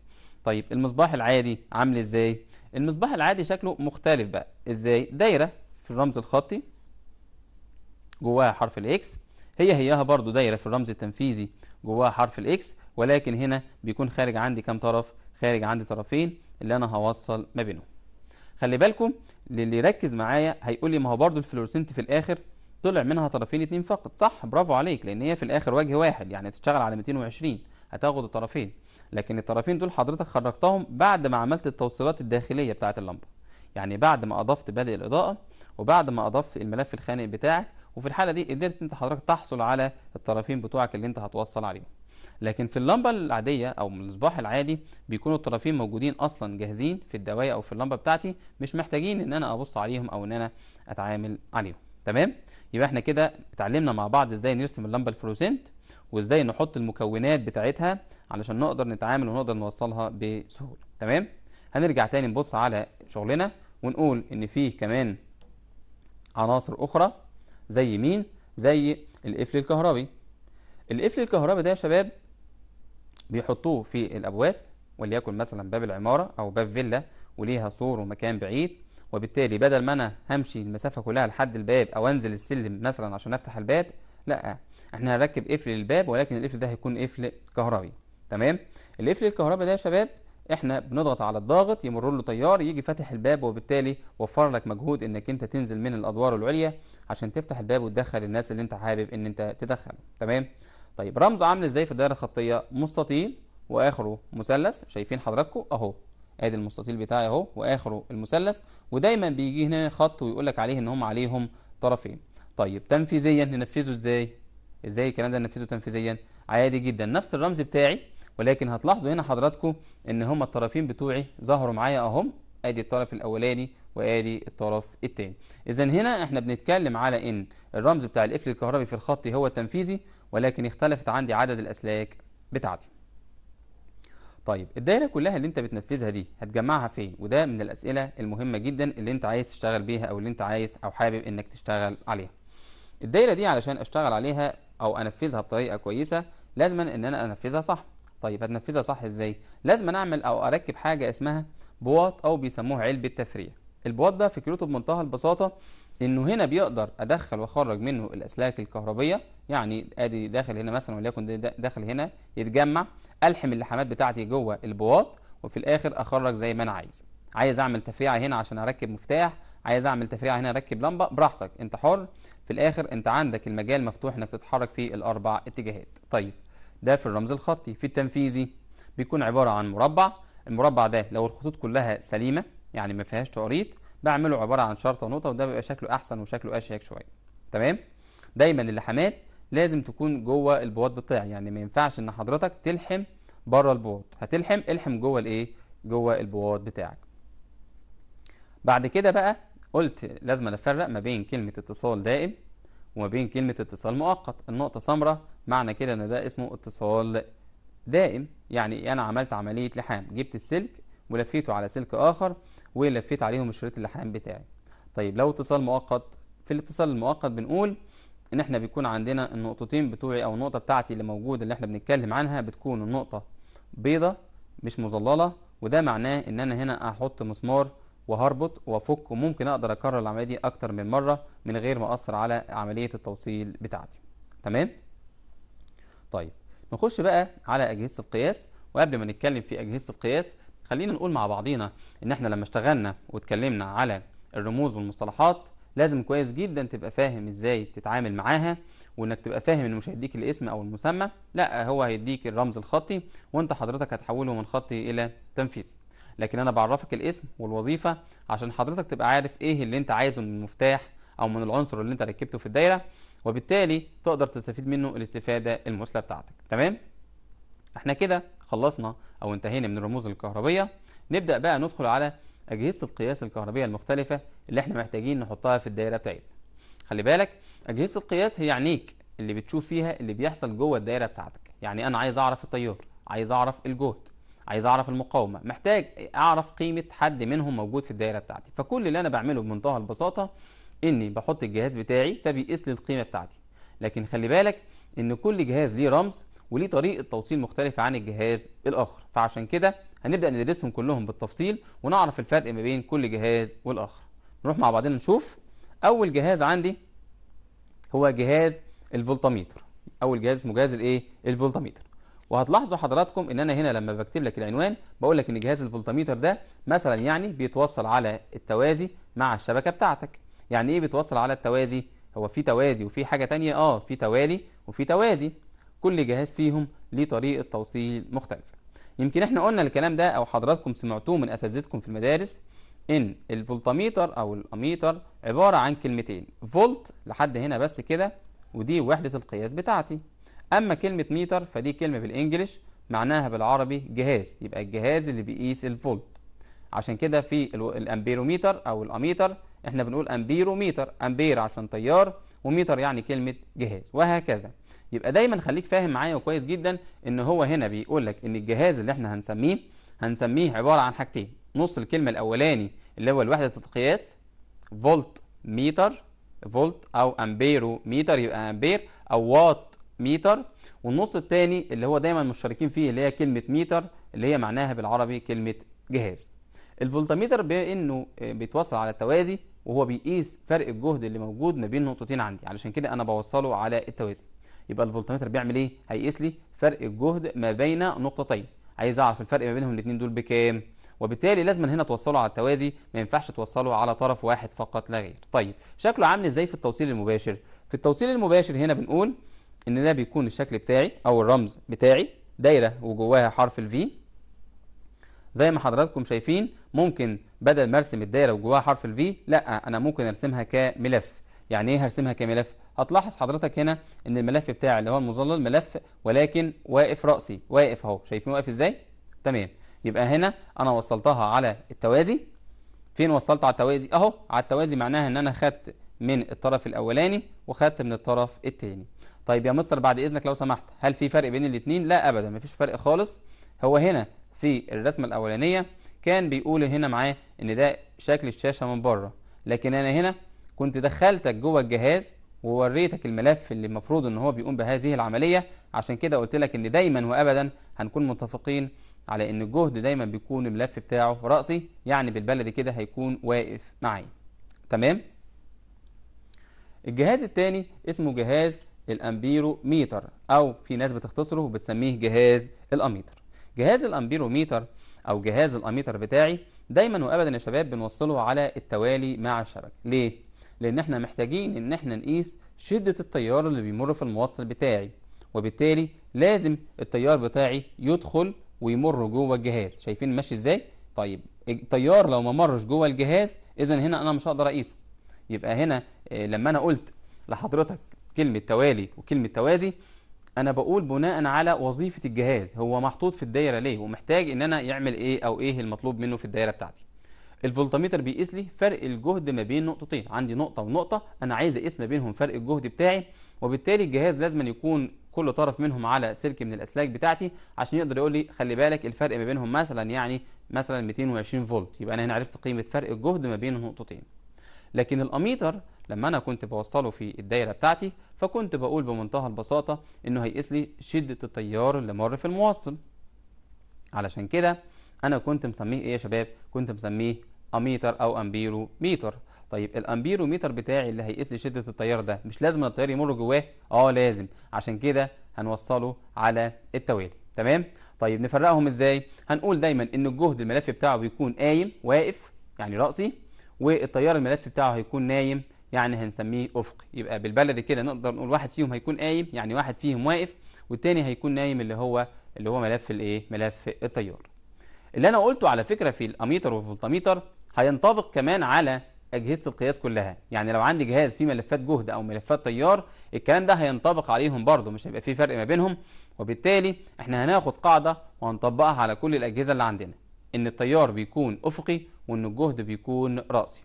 طيب المصباح العادي عامل ازاي المصباح العادي شكله مختلف بقى ازاي دايره في الرمز الخطي جواها حرف الاكس هي هياها برضو دايره في الرمز التنفيذي جواها حرف الاكس ولكن هنا بيكون خارج عندي كام طرف خارج عند طرفين اللي انا هوصل ما بينهم خلي بالكم للي يركز معايا هيقول لي ما هو برضو الفلورسنت في الاخر طلع منها طرفين اتنين فقط صح برافو عليك لان هي في الاخر وجه واحد يعني تشتغل على 220 هتاخد الطرفين لكن الطرفين دول حضرتك خرجتهم بعد ما عملت التوصيلات الداخليه بتاعه اللمبه يعني بعد ما اضفت بادئ الاضاءه وبعد ما اضفت الملف الخانق بتاعك وفي الحاله دي قدرت انت حضرتك تحصل على الطرفين بتوعك اللي انت هتوصل عليهم لكن في اللمبه العاديه او المصباح العادي بيكونوا الطرفين موجودين اصلا جاهزين في الدوايه او في اللمبه بتاعتي مش محتاجين ان انا ابص عليهم او ان انا اتعامل عليهم تمام يبقى احنا كده اتعلمنا مع بعض ازاي نرسم اللمبه الفلوسنت وازاي نحط المكونات بتاعتها علشان نقدر نتعامل ونقدر نوصلها بسهوله تمام هنرجع تاني نبص على شغلنا ونقول ان فيه كمان عناصر اخرى زي مين زي القفل الكهربي القفل الكهربي ده يا شباب بيحطوه في الابواب وليكن مثلا باب العماره او باب فيلا وليها سور ومكان بعيد وبالتالي بدل ما انا همشي المسافه كلها لحد الباب او انزل السلم مثلا عشان افتح الباب لا احنا هنركب قفل للباب ولكن القفل ده هيكون قفل كهربي تمام القفل الكهربي ده يا شباب احنا بنضغط على الضاغط يمر له طيار يجي فاتح الباب وبالتالي وفر لك مجهود انك انت تنزل من الادوار العليا عشان تفتح الباب وتدخل الناس اللي انت حابب ان انت تدخله تمام طيب رمزه عامل ازاي في الدائره الخطيه مستطيل واخره مثلث شايفين حضراتكم اهو ادي المستطيل بتاعي اهو واخره المثلث ودايما بيجي هنا خط ويقول لك عليه ان هم عليهم طرفين طيب تنفيذيا ننفذه ازاي ازاي الكلام ده ننفذه تنفيذيا عادي جدا نفس الرمز بتاعي ولكن هتلاحظوا هنا حضراتكم ان هم الطرفين بتوعي ظهروا معايا اهم ادي الطرف الاولاني وادي الطرف الثاني اذا هنا احنا بنتكلم على ان الرمز بتاع القفل الكهربي في الخط هو التنفيذي ولكن اختلفت عندي عدد الأسلاك بتاعتي طيب الدايرة كلها اللي انت بتنفذها دي هتجمعها فين وده من الأسئلة المهمة جدا اللي انت عايز تشتغل بيها أو اللي انت عايز أو حابب انك تشتغل عليها الدايرة دي علشان أشتغل عليها أو أنفذها بطريقة كويسة لازم ان انا انفذها صح طيب هتنفذها صح ازاي لازم اعمل او اركب حاجه اسمها بواط او بيسموها علبه تفريع البواط ده فكرته بمنتهى البساطه انه هنا بيقدر ادخل واخرج منه الاسلاك الكهربيه يعني ادي داخل هنا مثلا وليكن داخل هنا يتجمع الحم اللحمات بتاعتي جوه البواط وفي الاخر اخرج زي ما انا عايز عايز اعمل تفريعه هنا عشان اركب مفتاح عايز اعمل تفريعه هنا اركب لمبه براحتك انت حر في الاخر انت عندك المجال مفتوح انك تتحرك في الاربع اتجاهات طيب ده في الرمز الخطي في التنفيذي بيكون عباره عن مربع المربع ده لو الخطوط كلها سليمه يعني ما فيهاش تقريط بعمله عباره عن شرطه ونقطه وده بيبقى شكله احسن وشكله اشيك شويه تمام دايما اللحامات لازم تكون جوه البواط بتاعي يعني ما ينفعش ان حضرتك تلحم بره البواط هتلحم الحم جوه الايه جوه البواط بتاعك بعد كده بقى قلت لازم افرق ما بين كلمه اتصال دائم وما بين كلمه اتصال مؤقت النقطه سمراء معنى كده ان ده اسمه اتصال دائم يعني انا عملت عمليه لحام جبت السلك ولفيته على سلك اخر ولفيت عليهم الشريط اللحام بتاعي طيب لو اتصال مؤقت في الاتصال المؤقت بنقول ان احنا بيكون عندنا النقطتين بتوعي او النقطه بتاعتي اللي موجوده اللي احنا بنتكلم عنها بتكون النقطه بيضه مش مظلله وده معناه ان انا هنا هحط مسمار وهربط وافك وممكن اقدر اكرر العمليه دي اكتر من مره من غير ما اثر على عمليه التوصيل بتاعتي تمام طيب نخش بقى على اجهزه القياس وقبل ما نتكلم في اجهزه القياس خلينا نقول مع بعضينا ان احنا لما اشتغلنا واتكلمنا على الرموز والمصطلحات لازم كويس جدا تبقى فاهم ازاي تتعامل معاها وانك تبقى فاهم انه مش هيديك الاسم او المسمى لا هو هيديك الرمز الخطي وانت حضرتك هتحوله من خطي الى تنفيذي لكن انا بعرفك الاسم والوظيفه عشان حضرتك تبقى عارف ايه اللي انت عايزه من المفتاح او من العنصر اللي انت ركبته في الدايره وبالتالي تقدر تستفيد منه الاستفاده المثلى بتاعتك تمام احنا كده خلصنا او انتهينا من الرموز الكهربيه نبدا بقى ندخل على أجهزة القياس الكهربية المختلفة اللي احنا محتاجين نحطها في الدايرة بتاعتنا خلي بالك أجهزة القياس هي عينيك اللي بتشوف فيها اللي بيحصل جوه الدايرة بتاعتك يعني أنا عايز أعرف التيار عايز أعرف الجهد عايز أعرف المقاومة محتاج أعرف قيمة حد منهم موجود في الدايرة بتاعتي فكل اللي أنا بعمله بمنتهى البساطة إني بحط الجهاز بتاعي فبيقيس لي القيمة بتاعتي لكن خلي بالك إن كل جهاز ليه رمز وليه طريقة توصيل مختلفة عن الجهاز الآخر فعشان كده هنبدأ ندرسهم كلهم بالتفصيل ونعرف الفرق ما بين كل جهاز والآخر نروح مع بعضنا نشوف أول جهاز عندي هو جهاز الفولتاميتر أول جهاز اسمه جهاز الإيه الفولتاميتر وهتلاحظوا حضراتكم ان انا هنا لما بكتب لك العنوان بقول لك ان جهاز الفولتاميتر ده مثلا يعني بيتوصل على التوازي مع الشبكه بتاعتك يعني ايه بيتوصل على التوازي هو في توازي وفي حاجه تانية اه في توالي وفي توازي كل جهاز فيهم ليه طريقه توصيل مختلفه يمكن احنا قلنا الكلام ده او حضراتكم سمعتوه من اساتذتكم في المدارس ان الفولتميتر او الاميتر عباره عن كلمتين فولت لحد هنا بس كده ودي وحده القياس بتاعتي اما كلمه ميتر فدي كلمه بالانجلش معناها بالعربي جهاز يبقى الجهاز اللي بيقيس الفولت عشان كده في الامبيروميتر او الاميتر احنا بنقول امبيروميتر امبير عشان تيار وميتر يعني كلمه جهاز وهكذا يبقى دايما خليك فاهم معايا وكويس جدا ان هو هنا بيقول لك ان الجهاز اللي احنا هنسميه هنسميه عباره عن حاجتين نص الكلمه الاولاني اللي هو الوحده القياس فولت ميتر فولت او امبيرو ميتر يبقى امبير او وات ميتر والنص الثاني اللي هو دايما مشتركين فيه اللي هي كلمه ميتر اللي هي معناها بالعربي كلمه جهاز الفولتميتر بانه بيتوصل على التوازي وهو بيقيس فرق الجهد اللي موجود ما بين نقطتين عندي علشان كده انا بوصله على التوازي يبقى الفولتمتر بيعمل ايه هيقيس لي فرق الجهد ما بين نقطتين عايز اعرف الفرق ما بينهم الاثنين دول بكام وبالتالي لازم هنا توصله على التوازي ما ينفعش توصله على طرف واحد فقط لا غير طيب شكله عامل ازاي في التوصيل المباشر في التوصيل المباشر هنا بنقول ان ده بيكون الشكل بتاعي او الرمز بتاعي دايره وجواها حرف الفي زي ما حضراتكم شايفين ممكن بدل ما ارسم الدايره وجواها حرف الفي لا انا ممكن ارسمها كملف يعني ايه هرسمها كملف هتلاحظ حضرتك هنا ان الملف بتاعي اللي هو المظلل ملف ولكن واقف راسي واقف اهو شايفين واقف ازاي تمام يبقى هنا انا وصلتها على التوازي فين وصلت على التوازي اهو على التوازي معناها ان انا خدت من الطرف الاولاني وخدت من الطرف الثاني طيب يا مستر بعد اذنك لو سمحت هل في فرق بين الاثنين لا ابدا مفيش فرق خالص هو هنا في الرسمه الاولانيه كان بيقول هنا معاه ان ده شكل الشاشه من بره لكن انا هنا كنت دخلتك جوه الجهاز ووريتك الملف اللي المفروض ان هو بيقوم بهذه العمليه عشان كده قلت لك ان دايما وابدا هنكون متفقين على ان الجهد دايما بيكون الملف بتاعه راسي يعني بالبلدي كده هيكون واقف معي تمام الجهاز الثاني اسمه جهاز الامبيروميتر او في ناس بتختصره وبتسميه جهاز الاميتر جهاز الامبيروميتر او جهاز الاميتر بتاعي دايما وابدا يا شباب بنوصله على التوالي مع الشبكه ليه لأن احنا محتاجين إن احنا نقيس شدة التيار اللي بيمر في الموصل بتاعي وبالتالي لازم التيار بتاعي يدخل ويمر جوه الجهاز شايفين ماشي ازاي؟ طيب التيار لو ما مرش جوه الجهاز إذا هنا أنا مش هقدر أقيسه يبقى هنا آه، لما أنا قلت لحضرتك كلمة توالي وكلمة توازي انا بقول بناء على وظيفه الجهاز هو محطوط في الدايره ليه ومحتاج ان انا يعمل ايه او ايه المطلوب منه في الدايره بتاعتي الفولتميتر بيقيس لي فرق الجهد ما بين نقطتين عندي نقطه ونقطه انا عايز اقيس ما بينهم فرق الجهد بتاعي وبالتالي الجهاز لازم يكون كل طرف منهم على سلك من الاسلاك بتاعتي عشان يقدر يقول لي خلي بالك الفرق ما بينهم مثلا يعني مثلا 220 فولت يبقى انا هنا عرفت قيمه فرق الجهد ما بين النقطتين لكن الاميتر لما انا كنت بوصله في الدايره بتاعتي فكنت بقول بمنتهى البساطه انه هيقيس لي شده التيار اللي مر في الموصل علشان كده انا كنت مسميه ايه يا شباب كنت مسميه اميتر او امبيرو ميتر طيب الامبيرو ميتر بتاعي اللي هيقيس لي شده التيار ده مش لازم التيار يمر جواه اه لازم عشان كده هنوصله على التوالي تمام طيب نفرقهم ازاي هنقول دايما ان الجهد الملف بتاعه بيكون قايم واقف يعني راسي والتيار الملف بتاعه هيكون نايم يعني هنسميه افقي يبقى بالبلدي كده نقدر نقول واحد فيهم هيكون قايم يعني واحد فيهم واقف والتاني هيكون نايم اللي هو اللي هو ملف الايه ملف التيار اللي انا قلته على فكره في الاميتر والفولتميتر هينطبق كمان على اجهزه القياس كلها يعني لو عندي جهاز فيه ملفات جهد او ملفات تيار الكلام ده هينطبق عليهم برده مش هيبقى فيه فرق ما بينهم وبالتالي احنا هناخد قاعده وهنطبقها على كل الاجهزه اللي عندنا ان التيار بيكون افقي وان الجهد بيكون راسي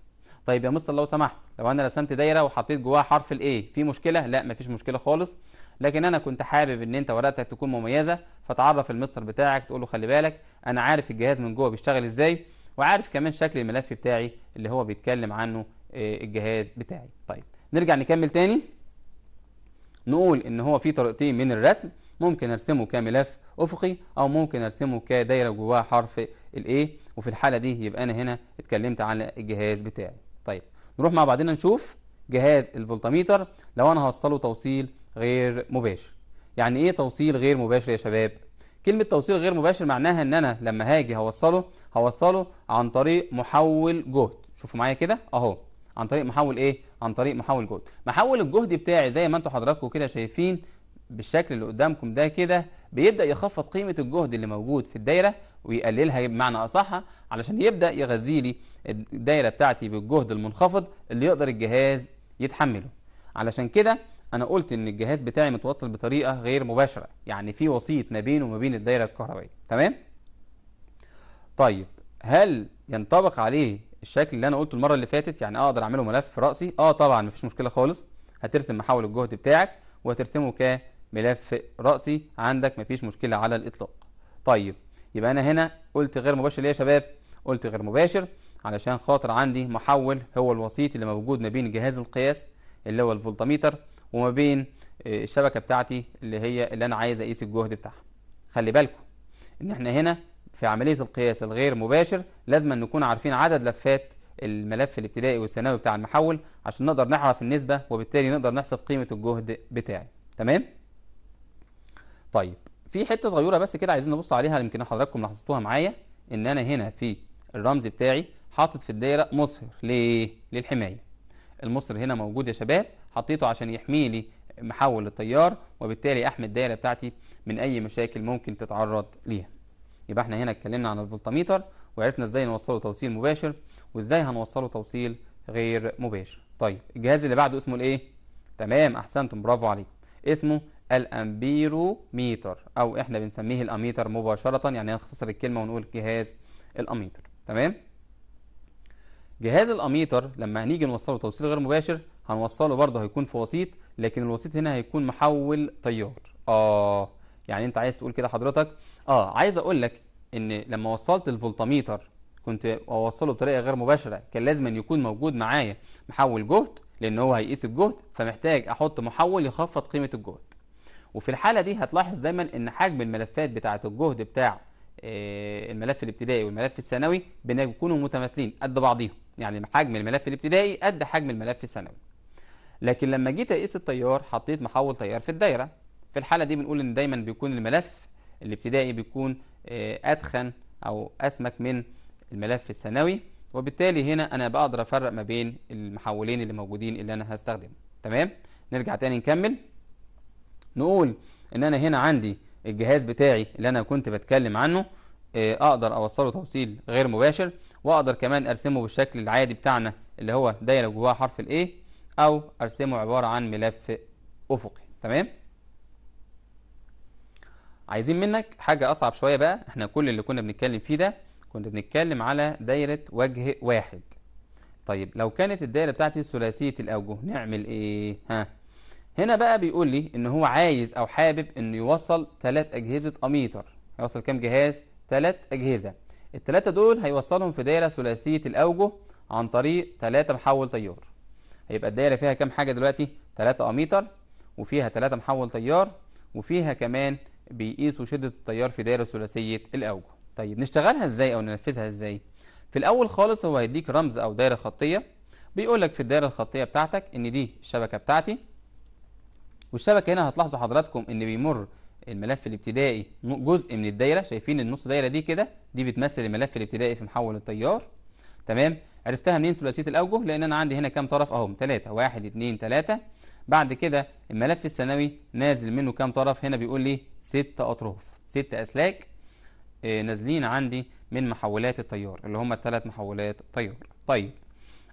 طيب يا مستر لو سمحت لو انا رسمت دايره وحطيت جواها حرف الاي في مشكله لا مفيش مشكله خالص لكن انا كنت حابب ان انت ورقتك تكون مميزه فتعرف المستر بتاعك تقول له خلي بالك انا عارف الجهاز من جوه بيشتغل ازاي وعارف كمان شكل الملف بتاعي اللي هو بيتكلم عنه آه، الجهاز بتاعي طيب نرجع نكمل تاني نقول ان هو في طريقتين من الرسم ممكن ارسمه كملف افقي او ممكن ارسمه كدايره جواها حرف الايه وفي الحاله دي يبقى انا هنا اتكلمت على الجهاز بتاعي طيب نروح مع بعضنا نشوف جهاز الفولتميتر لو انا هوصله توصيل غير مباشر يعني ايه توصيل غير مباشر يا شباب كلمة توصيل غير مباشر معناها ان انا لما هاجي هوصله هوصله عن طريق محول جهد شوفوا معايا كده اهو عن طريق محول ايه عن طريق محول جهد محول الجهد بتاعي زي ما انتم حضراتكم كده شايفين بالشكل اللي قدامكم ده كده بيبدا يخفض قيمه الجهد اللي موجود في الدايره ويقللها بمعنى اصح علشان يبدا يغذي لي الدايره بتاعتي بالجهد المنخفض اللي يقدر الجهاز يتحمله علشان كده انا قلت ان الجهاز بتاعي متوصل بطريقه غير مباشره يعني في وسيط ما بينه وما بين الدايره الكهربائيه تمام طيب هل ينطبق عليه الشكل اللي انا قلته المره اللي فاتت يعني اقدر اعمله ملف في راسي اه طبعا مفيش مشكله خالص هترسم محاول الجهد بتاعك وهترسمه كملف راسي عندك مفيش مشكله على الاطلاق طيب يبقى انا هنا قلت غير مباشر ليه يا شباب قلت غير مباشر علشان خاطر عندي محول هو الوسيط اللي موجود ما بين جهاز القياس اللي هو الفولتميتر وما بين آه، الشبكه بتاعتي اللي هي اللي انا عايز اقيس الجهد بتاعها خلي بالكم ان احنا هنا في عمليه القياس الغير مباشر لازم نكون عارفين عدد لفات الملف الابتدائي والثانوي بتاع المحول عشان نقدر نعرف النسبه وبالتالي نقدر نحسب قيمه الجهد بتاعي تمام طيب في حته صغيره بس كده عايزين نبص عليها يمكن حضراتكم لاحظتوها معايا ان انا هنا في الرمز بتاعي حاطط في الدايره مصهر ليه للحمايه المصر هنا موجود يا شباب حطيته عشان يحميه لي محول التيار وبالتالي احمي الدايره بتاعتي من اي مشاكل ممكن تتعرض ليها يبقى احنا هنا اتكلمنا عن الفولتميتر وعرفنا ازاي نوصله توصيل مباشر وازاي هنوصله توصيل غير مباشر طيب الجهاز اللي بعده اسمه الايه تمام احسنتم برافو عليكم اسمه الامبيروميتر او احنا بنسميه الاميتر مباشره يعني هنختصر الكلمه ونقول جهاز الاميتر تمام جهاز الاميتر لما هنيجي نوصله توصيل غير مباشر هنوصله برضه هيكون في وسيط لكن الوسيط هنا هيكون محول تيار اه يعني انت عايز تقول كده حضرتك اه عايز اقول لك ان لما وصلت الفولتميتر كنت اوصله بطريقه غير مباشره كان لازم أن يكون موجود معايا محول جهد لان هو هيقيس الجهد فمحتاج احط محول يخفض قيمه الجهد وفي الحاله دي هتلاحظ دايما ان حجم الملفات بتاعه الجهد بتاع آه، الملف الابتدائي والملف الثانوي بيكونوا متماثلين قد بعضيهم يعني حجم الملف الابتدائي قد حجم الملف الثانوي لكن لما جيت اقيس التيار حطيت محول تيار في الدايره في الحاله دي بنقول ان دايما بيكون الملف الابتدائي بيكون آه، ادخن او اسمك من الملف الثانوي وبالتالي هنا انا بقدر افرق ما بين المحولين اللي موجودين اللي انا هستخدمهم تمام نرجع تاني نكمل نقول ان انا هنا عندي الجهاز بتاعي اللي انا كنت بتكلم عنه آه، اقدر اوصله توصيل غير مباشر واقدر كمان ارسمه بالشكل العادي بتاعنا اللي هو دايره جواها حرف الايه او ارسمه عباره عن ملف افقي تمام عايزين منك حاجه اصعب شويه بقى احنا كل اللي كنا بنتكلم فيه ده كنا بنتكلم على دايره وجه واحد طيب لو كانت الدايره بتاعتي ثلاثيه الاوجه نعمل ايه ها هنا بقى بيقول لي ان هو عايز او حابب انه يوصل ثلاث اجهزه اميتر هيوصل كام جهاز ثلاث أجهزة الثلاثة دول هيوصلهم في دايرة ثلاثية الأوجه عن طريق ثلاثة محول تيار هيبقى الدايرة فيها كام حاجة دلوقتي؟ ثلاثة أميتر وفيها ثلاثة محول تيار وفيها كمان بيقيسوا شدة التيار في دايرة ثلاثية الأوجه طيب نشتغلها ازاي أو ننفذها ازاي؟ في الأول خالص هو هيديك رمز أو دايرة خطية بيقول لك في الدايرة الخطية بتاعتك إن دي الشبكة بتاعتي والشبكة هنا هتلاحظوا حضراتكم إن بيمر الملف الابتدائي جزء من الدايره شايفين النص دايره دي كده دي بتمثل الملف الابتدائي في محول التيار تمام عرفتها منين ثلاثيه الاوجه لان انا عندي هنا كام طرف اهم 3 1 2 3 بعد كده الملف الثانوي نازل منه كام طرف هنا بيقول لي ست اطراف ست اسلاك آه، نازلين عندي من محولات التيار اللي هم الثلاث محولات تيار طيب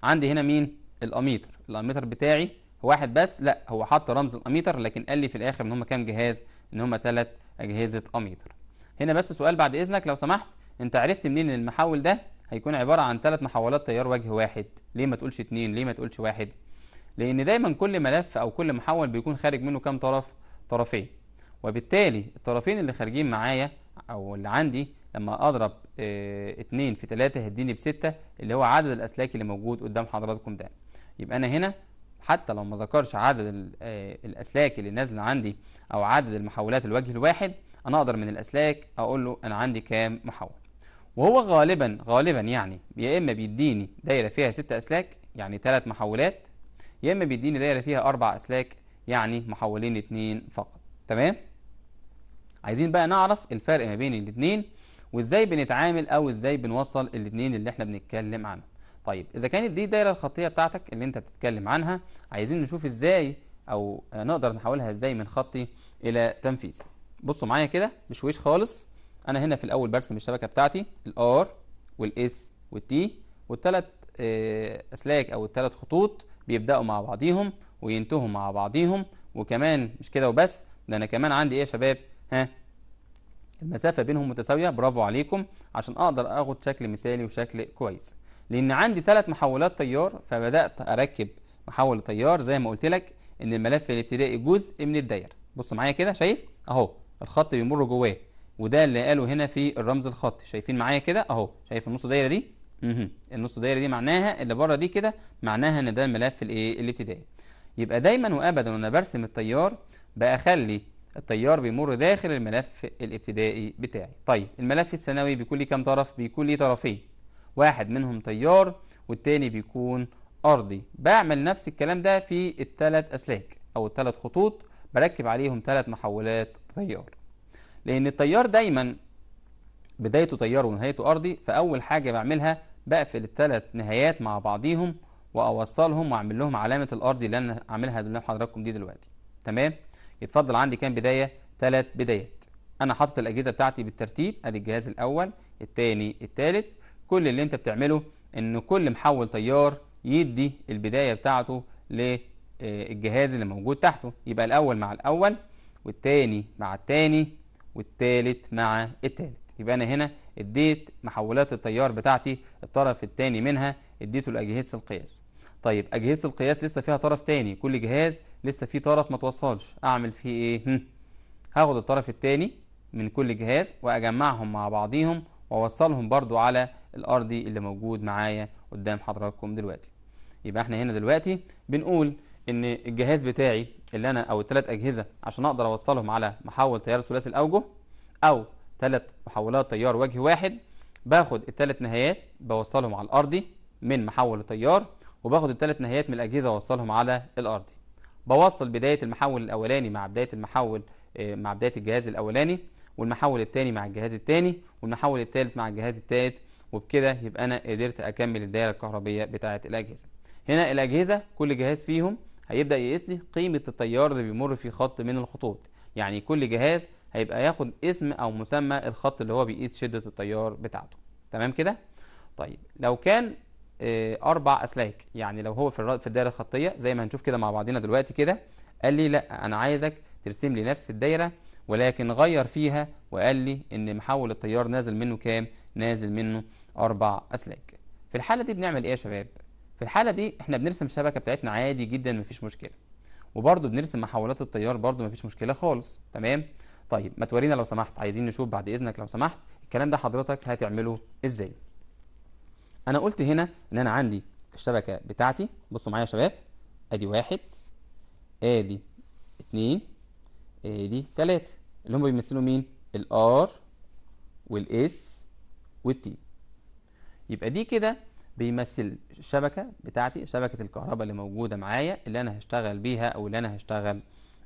عندي هنا مين الاميتر الاميتر بتاعي واحد بس لا هو حط رمز الاميتر لكن قال لي في الاخر ان هم كام جهاز ان هم ثلاث اجهزه اميتر هنا بس سؤال بعد اذنك لو سمحت انت عرفت منين ان المحول ده هيكون عباره عن ثلاث محولات تيار وجه واحد ليه ما تقولش اتنين ليه ما تقولش واحد لان دايما كل ملف او كل محول بيكون خارج منه كام طرف طرفين وبالتالي الطرفين اللي خارجين معايا او اللي عندي لما اضرب اه اتنين في تلاتة هيديني بستة اللي هو عدد الاسلاك اللي موجود قدام حضراتكم ده يبقى انا هنا حتى لو ما ذكرش عدد آه، الأسلاك اللي نازلة عندي أو عدد المحولات الوجه الواحد أنا أقدر من الأسلاك أقول له أنا عندي كام محول وهو غالبا غالبا يعني يا إما بيديني دايرة فيها ست أسلاك يعني ثلاث محولات يا إما بيديني دايرة فيها أربع أسلاك يعني محولين اتنين فقط تمام؟ عايزين بقى نعرف الفرق ما بين الاتنين وازاي بنتعامل او ازاي بنوصل الاتنين اللي احنا بنتكلم عنه طيب اذا كانت دي الدايره الخطيه بتاعتك اللي انت بتتكلم عنها عايزين نشوف ازاي او نقدر نحولها ازاي من خطي الى تنفيذي بصوا معايا كده بشويش خالص انا هنا في الاول برسم الشبكه بتاعتي الار والاس والتي والثلاث آه، اسلاك او الثلاث خطوط بيبداوا مع بعضيهم وينتهوا مع بعضيهم وكمان مش كده وبس ده انا كمان عندي ايه يا شباب ها المسافه بينهم متساويه برافو عليكم عشان اقدر اخد شكل مثالي وشكل كويس لأن عندي ثلاث محولات تيار فبدأت أركب محول التيار زي ما قلت لك إن الملف الابتدائي جزء من الدايرة بص معايا كده شايف أهو الخط بيمر جواه وده اللي قاله هنا في الرمز الخطي شايفين معايا كده أهو شايف النص دايرة دي مهم. النص دايرة دي معناها اللي بره دي كده معناها إن ده الملف الإيه الابتدائي يبقى دايما وأبدا وأنا برسم التيار بأخلي التيار بيمر داخل الملف الابتدائي بتاعي طيب الملف الثانوي بيكون ليه كام طرف بيكون ليه طرفين واحد منهم تيار والتاني بيكون أرضي بعمل نفس الكلام ده في التلات أسلاك أو التلات خطوط بركب عليهم تلات محولات تيار لأن التيار دايما بدايته تيار ونهايته أرضي فأول حاجة بعملها بقفل التلات نهايات مع بعضيهم وأوصلهم وأعمل لهم علامة الأرضي اللي أنا عاملها لحضراتكم دي دلوقتي تمام يتفضل عندي كام بداية تلات بدايات أنا حاطط الأجهزة بتاعتي بالترتيب أدي الجهاز الأول الثاني الثالث كل اللي انت بتعمله ان كل محول تيار يدي البداية بتاعته للجهاز آه، اللي موجود تحته يبقى الأول مع الأول والتاني مع التاني والتالت مع التالت يبقى أنا هنا اديت محولات التيار بتاعتي الطرف التاني منها اديته لأجهزة القياس طيب أجهزة القياس لسه فيها طرف تاني كل جهاز لسه فيه طرف ما توصلش أعمل فيه إيه؟ هاخد الطرف التاني من كل جهاز وأجمعهم مع بعضيهم واوصلهم برضو على الارضي اللي موجود معايا قدام حضراتكم دلوقتي يبقى احنا هنا دلوقتي بنقول ان الجهاز بتاعي اللي انا او الثلاث اجهزه عشان اقدر اوصلهم على محول تيار ثلاثي الاوجه او ثلاث محولات تيار وجه واحد باخد الثلاث نهايات بوصلهم على الارضي من محول التيار وباخد الثلاث نهايات من الاجهزه واوصلهم على الارضي بوصل بدايه المحول الاولاني مع بدايه المحول آه، مع بدايه الجهاز الاولاني والمحول الثاني مع الجهاز الثاني والمحول الثالث مع الجهاز الثالث وبكده يبقى أنا قدرت أكمل الدائرة الكهربية بتاعة الأجهزة هنا الأجهزة كل جهاز فيهم هيبدا يقيس لي قيمه التيار اللي بيمر في خط من الخطوط يعني كل جهاز هيبقى ياخد اسم او مسمى الخط اللي هو بيقيس شده التيار بتاعته تمام كده طيب لو كان آه، اربع اسلاك يعني لو هو في في الدايره الخطيه زي ما هنشوف كده مع بعضنا دلوقتي كده قال لي لا انا عايزك ترسم لي نفس الدايره ولكن غير فيها وقال لي ان محول التيار نازل منه كام نازل منه اربع اسلاك في الحاله دي بنعمل ايه يا شباب في الحاله دي احنا بنرسم الشبكه بتاعتنا عادي جدا مفيش مشكله وبرده بنرسم محولات التيار برده مفيش مشكله خالص تمام طيب ما تورينا لو سمحت عايزين نشوف بعد اذنك لو سمحت الكلام ده حضرتك هتعمله ازاي انا قلت هنا ان انا عندي الشبكه بتاعتي بصوا معايا يا شباب ادي واحد ادي اتنين ادي تلاته اللي هم بيمثلوا مين الار والاس والتي يبقى دي كده بيمثل الشبكه بتاعتي شبكه الكهرباء اللي موجوده معايا اللي انا هشتغل بيها او اللي انا هشتغل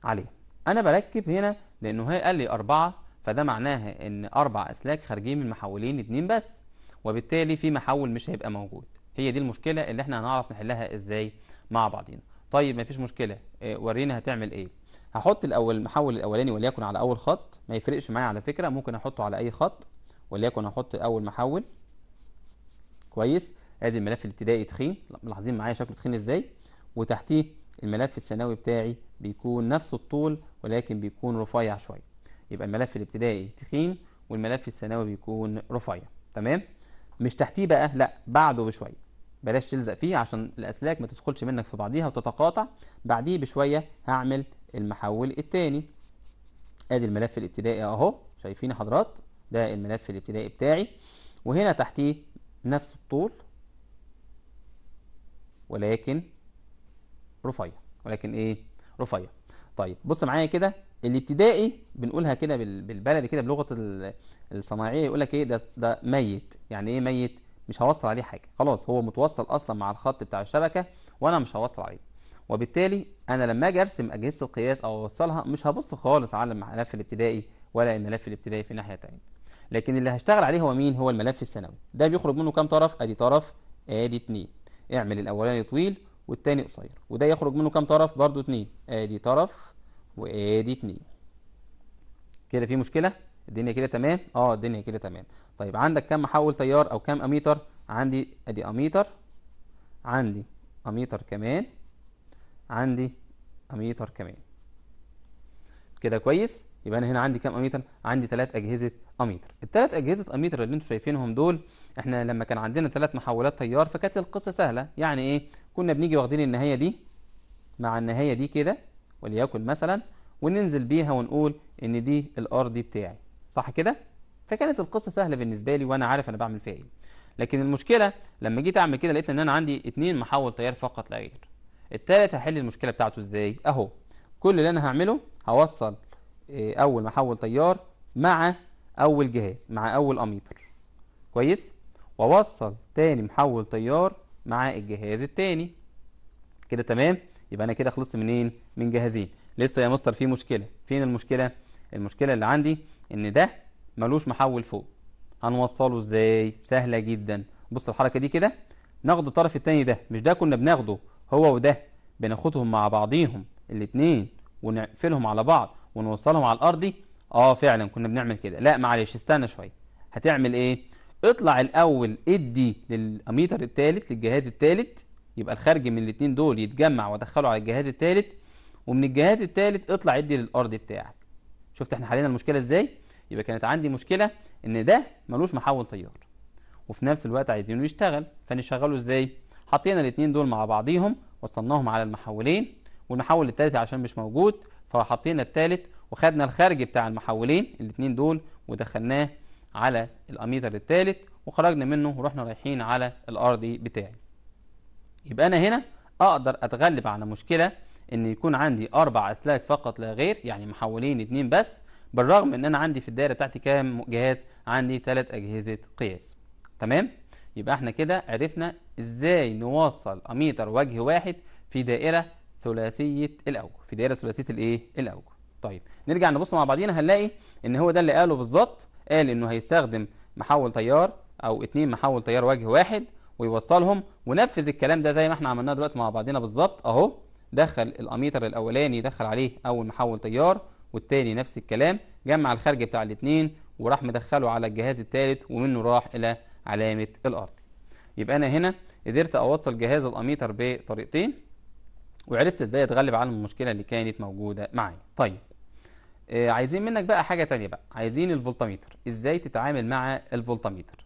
عليها انا بركب هنا لانه هي قال لي أربعة فده معناها ان اربع اسلاك خارجين من محولين اتنين بس وبالتالي في محول مش هيبقى موجود هي دي المشكله اللي احنا هنعرف نحلها ازاي مع بعضينا طيب مفيش مشكله آه، ورينا هتعمل ايه هحط الاول المحول الاولاني وليكن على اول خط ما يفرقش معايا على فكره ممكن احطه على اي خط وليكن احط اول محول كويس ادي الملف الابتدائي تخين ملاحظين معايا شكله تخين ازاي وتحتيه الملف الثانوي بتاعي بيكون نفس الطول ولكن بيكون رفيع شويه يبقى الملف الابتدائي تخين والملف الثانوي بيكون رفيع تمام مش تحتيه بقى لا بعده بشويه بلاش تلزق فيه عشان الاسلاك ما تدخلش منك في بعضيها وتتقاطع بعديه بشويه هعمل المحول الثاني ادي الملف الابتدائي اهو شايفين حضرات ده الملف الابتدائي بتاعي وهنا تحتيه نفس الطول ولكن رفيع ولكن ايه رفيع طيب بص معايا كده الابتدائي بنقولها كده بالبلدي كده بلغه الصناعيه يقول لك ايه ده ده ميت يعني ايه ميت مش هوصل عليه حاجه خلاص هو متوصل اصلا مع الخط بتاع الشبكه وانا مش هوصل عليه وبالتالي انا لما اجي ارسم اجهزه القياس او اوصلها مش هبص خالص على الملف الابتدائي ولا الملف الابتدائي في ناحيه ثانيه لكن اللي هشتغل عليه هو مين هو الملف الثانوي ده بيخرج منه كام طرف ادي طرف ادي اتنين اعمل الاولاني طويل والتاني قصير وده يخرج منه كام طرف برضو اتنين ادي طرف وادي اتنين كده في مشكله الدنيا كده تمام اه الدنيا كده تمام طيب عندك كم محول تيار او كم اميتر عندي ادي اميتر عندي اميتر كمان عندي اميتر كمان كده كويس يبقى انا هنا عندي كام اميتر عندي ثلاث اجهزه اميتر الثلاث اجهزه اميتر اللي انتم شايفينهم دول احنا لما كان عندنا ثلاث محولات تيار فكانت القصه سهله يعني ايه كنا بنيجي واخدين النهايه دي مع النهايه دي كده وليكن مثلا وننزل بيها ونقول ان دي الار دي بتاعي صح كده فكانت القصه سهله بالنسبه لي وانا عارف انا بعمل فيها ايه لكن المشكله لما جيت اعمل كده لقيت ان انا عندي اتنين محول تيار فقط لا غير التالت هحل المشكله بتاعته ازاي اهو كل اللي انا هعمله هوصل آه، اول محول تيار مع اول جهاز مع اول اميتر كويس واوصل تاني محول تيار مع الجهاز التاني كده تمام يبقى انا كده خلصت منين من جهازين لسه يا مستر في مشكله فين المشكله المشكله اللي عندي ان ده ملوش محول فوق هنوصله ازاي سهله جدا بص الحركه دي كده ناخد الطرف التاني ده مش ده كنا بناخده هو وده بناخدهم مع بعضيهم الاتنين ونقفلهم على بعض ونوصلهم على الارضي اه فعلا كنا بنعمل كده لا معلش استنى شويه هتعمل ايه اطلع الاول ادي للاميتر الثالث للجهاز الثالث يبقى الخارج من الاتنين دول يتجمع وادخله على الجهاز الثالث ومن الجهاز الثالث اطلع ادي للارض بتاعك شفت احنا حلينا المشكله ازاي يبقى كانت عندي مشكله ان ده ملوش محول تيار وفي نفس الوقت عايزينه يشتغل فنشغله ازاي حطينا الاثنين دول مع بعضيهم وصلناهم على المحولين والمحول الثالث عشان مش موجود فحطينا الثالث وخدنا الخارج بتاع المحولين الاثنين دول ودخلناه على الاميتر الثالث وخرجنا منه ورحنا رايحين على الار دي بتاعي يبقى انا هنا اقدر اتغلب على مشكله ان يكون عندي اربع اسلاك فقط لا غير يعني محولين اتنين بس بالرغم ان انا عندي في الدايره بتاعتي كام جهاز عندي تلات اجهزه قياس تمام يبقى احنا كده عرفنا ازاي نوصل اميتر وجه واحد في دائره ثلاثيه الاوجه في دائره ثلاثيه الايه الاوجه طيب نرجع نبص مع بعضينا هنلاقي ان هو ده اللي قاله بالظبط قال انه هيستخدم محول تيار او اتنين محول تيار وجه واحد ويوصلهم ونفذ الكلام ده زي ما احنا عملناه دلوقتي مع بعضينا بالظبط اهو دخل الاميتر الاولاني دخل عليه اول محول تيار والتاني نفس الكلام جمع الخارج بتاع الاثنين وراح مدخله على الجهاز الثالث ومنه راح الى علامه الارض يبقى انا هنا قدرت اوصل جهاز الاميتر بطريقتين وعرفت ازاي اتغلب على المشكله اللي كانت موجوده معايا طيب آه عايزين منك بقى حاجه تانية بقى عايزين الفولتميتر ازاي تتعامل مع الفولتميتر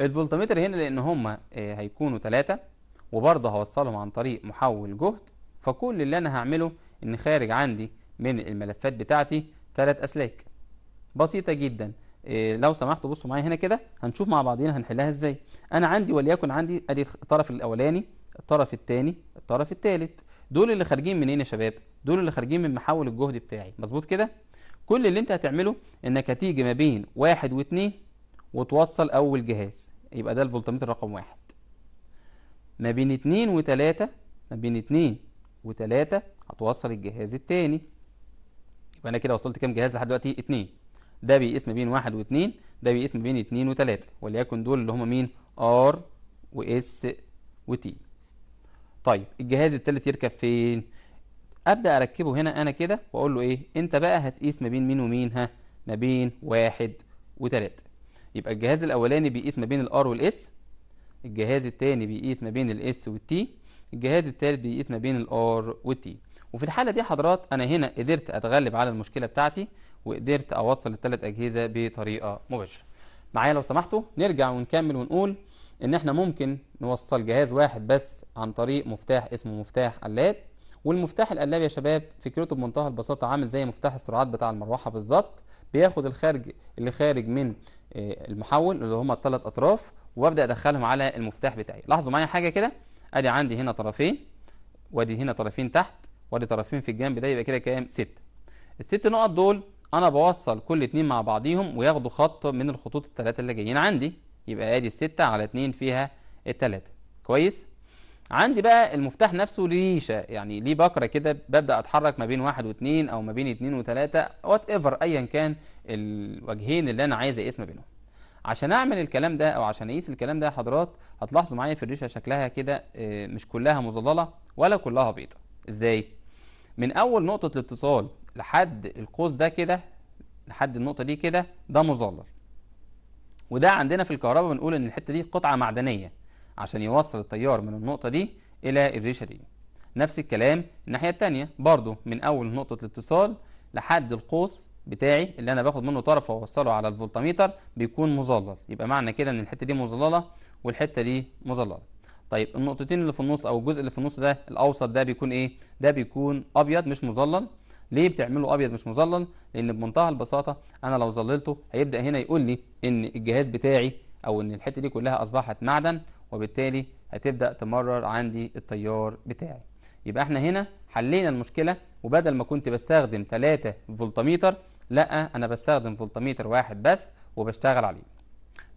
الفولتميتر هنا لان هم آه هيكونوا ثلاثة وبرضه هوصلهم عن طريق محول جهد فكل اللي أنا هعمله إن خارج عندي من الملفات بتاعتي ثلاث أسلاك بسيطة جدا إيه لو سمحتوا بصوا معايا هنا كده هنشوف مع بعضينا هنحلها ازاي انا عندي وليكن عندي ادي الطرف الاولاني الطرف الثاني الطرف الثالث دول اللي خارجين منين يا شباب دول اللي خارجين من محول الجهد بتاعي مظبوط كده كل اللي انت هتعمله انك هتيجي ما بين واحد واثنين وتوصل اول جهاز يبقى ده الفولتمتر رقم واحد ما بين اتنين وتلاتة ما بين اتنين وتلاتة هتوصل الجهاز التاني يبقى انا كده وصلت كام جهاز لحد دلوقتي اتنين ده بيقيس ما بين واحد واتنين ده بيقيس ما بين اتنين وتلاتة وليكن دول اللي هما مين ار واس وتي طيب الجهاز التالت يركب فين ابدا اركبه هنا انا كده واقول له ايه انت بقى هتقيس ما بين مين ومين ها ما بين واحد وتلاتة يبقى الجهاز الاولاني بيقيس ما بين الار والاس الجهاز التاني بيقيس ما بين الاس والتي الجهاز التالت بيقيس ما بين الار والتي وفي الحالة دي حضرات أنا هنا قدرت أتغلب على المشكلة بتاعتي وقدرت أوصل الثلاث أجهزة بطريقة مباشرة معايا لو سمحتوا نرجع ونكمل ونقول إن إحنا ممكن نوصل جهاز واحد بس عن طريق مفتاح اسمه مفتاح قلاب والمفتاح القلاب يا شباب فكرته بمنتهى البساطة عامل زي مفتاح السرعات بتاع المروحة بالظبط بياخد الخارج اللي خارج من آه، المحول اللي هما الثلاث أطراف وابدأ أدخلهم على المفتاح بتاعي لاحظوا معايا حاجة كده ادي عندي هنا طرفين وادي هنا طرفين تحت وادي طرفين في الجنب ده يبقى كده كام ستة الست نقط دول انا بوصل كل اتنين مع بعضيهم وياخدوا خط من الخطوط الثلاثه اللي جايين عندي يبقى ادي الستة على اتنين فيها الثلاثه كويس عندي بقى المفتاح نفسه ريشه يعني ليه بكره كده ببدا اتحرك ما بين واحد واتنين او ما بين اتنين وتلاته وات ايفر ايا كان الوجهين اللي انا عايز اقيس ما بينهم عشان اعمل الكلام ده او عشان اقيس الكلام ده يا حضرات هتلاحظوا معايا في الريشه شكلها كده آه، مش كلها مظلله ولا كلها بيضه ازاي من اول نقطه الاتصال لحد القوس ده كده لحد النقطه دي كده ده مظلل وده عندنا في الكهرباء بنقول ان الحته دي قطعه معدنيه عشان يوصل التيار من النقطه دي الى الريشه دي نفس الكلام الناحيه الثانيه برضو من اول نقطه الاتصال لحد القوس بتاعي اللي انا باخد منه طرف واوصله على الفولتميتر بيكون مظلل يبقى معنى كده ان الحته دي مظلله والحته دي مظلله طيب النقطتين اللي في النص او الجزء اللي في النص ده الاوسط ده بيكون ايه ده بيكون ابيض مش مظلل ليه بتعمله ابيض مش مظلل لان بمنتهى البساطه انا لو ظللته هيبدا هنا يقول لي ان الجهاز بتاعي او ان الحته دي كلها اصبحت معدن وبالتالي هتبدا تمرر عندي التيار بتاعي يبقى احنا هنا حلينا المشكله وبدل ما كنت بستخدم 3 فولتميتر لا انا بستخدم فولتميتر واحد بس وبشتغل عليه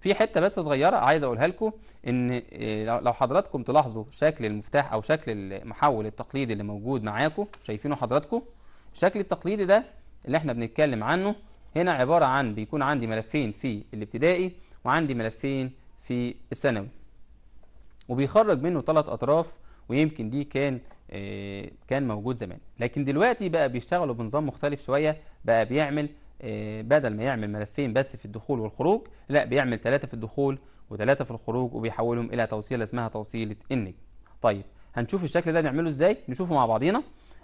في حته بس صغيره عايز اقولها لكم ان آه، لو حضراتكم تلاحظوا شكل المفتاح او شكل المحول التقليدي اللي موجود معاكم شايفينه حضراتكم الشكل التقليدي ده اللي احنا بنتكلم عنه هنا عباره عن بيكون عندي ملفين في الابتدائي وعندي ملفين في الثانوي وبيخرج منه ثلاث اطراف ويمكن دي كان آه، كان موجود زمان لكن دلوقتي بقى بيشتغلوا بنظام مختلف شوية بقى بيعمل آه، بدل ما يعمل ملفين بس في الدخول والخروج لا بيعمل ثلاثة في الدخول وثلاثة في الخروج وبيحولهم إلى توصيلة اسمها توصيلة النجم طيب هنشوف الشكل ده نعمله ازاي نشوفه مع بعضينا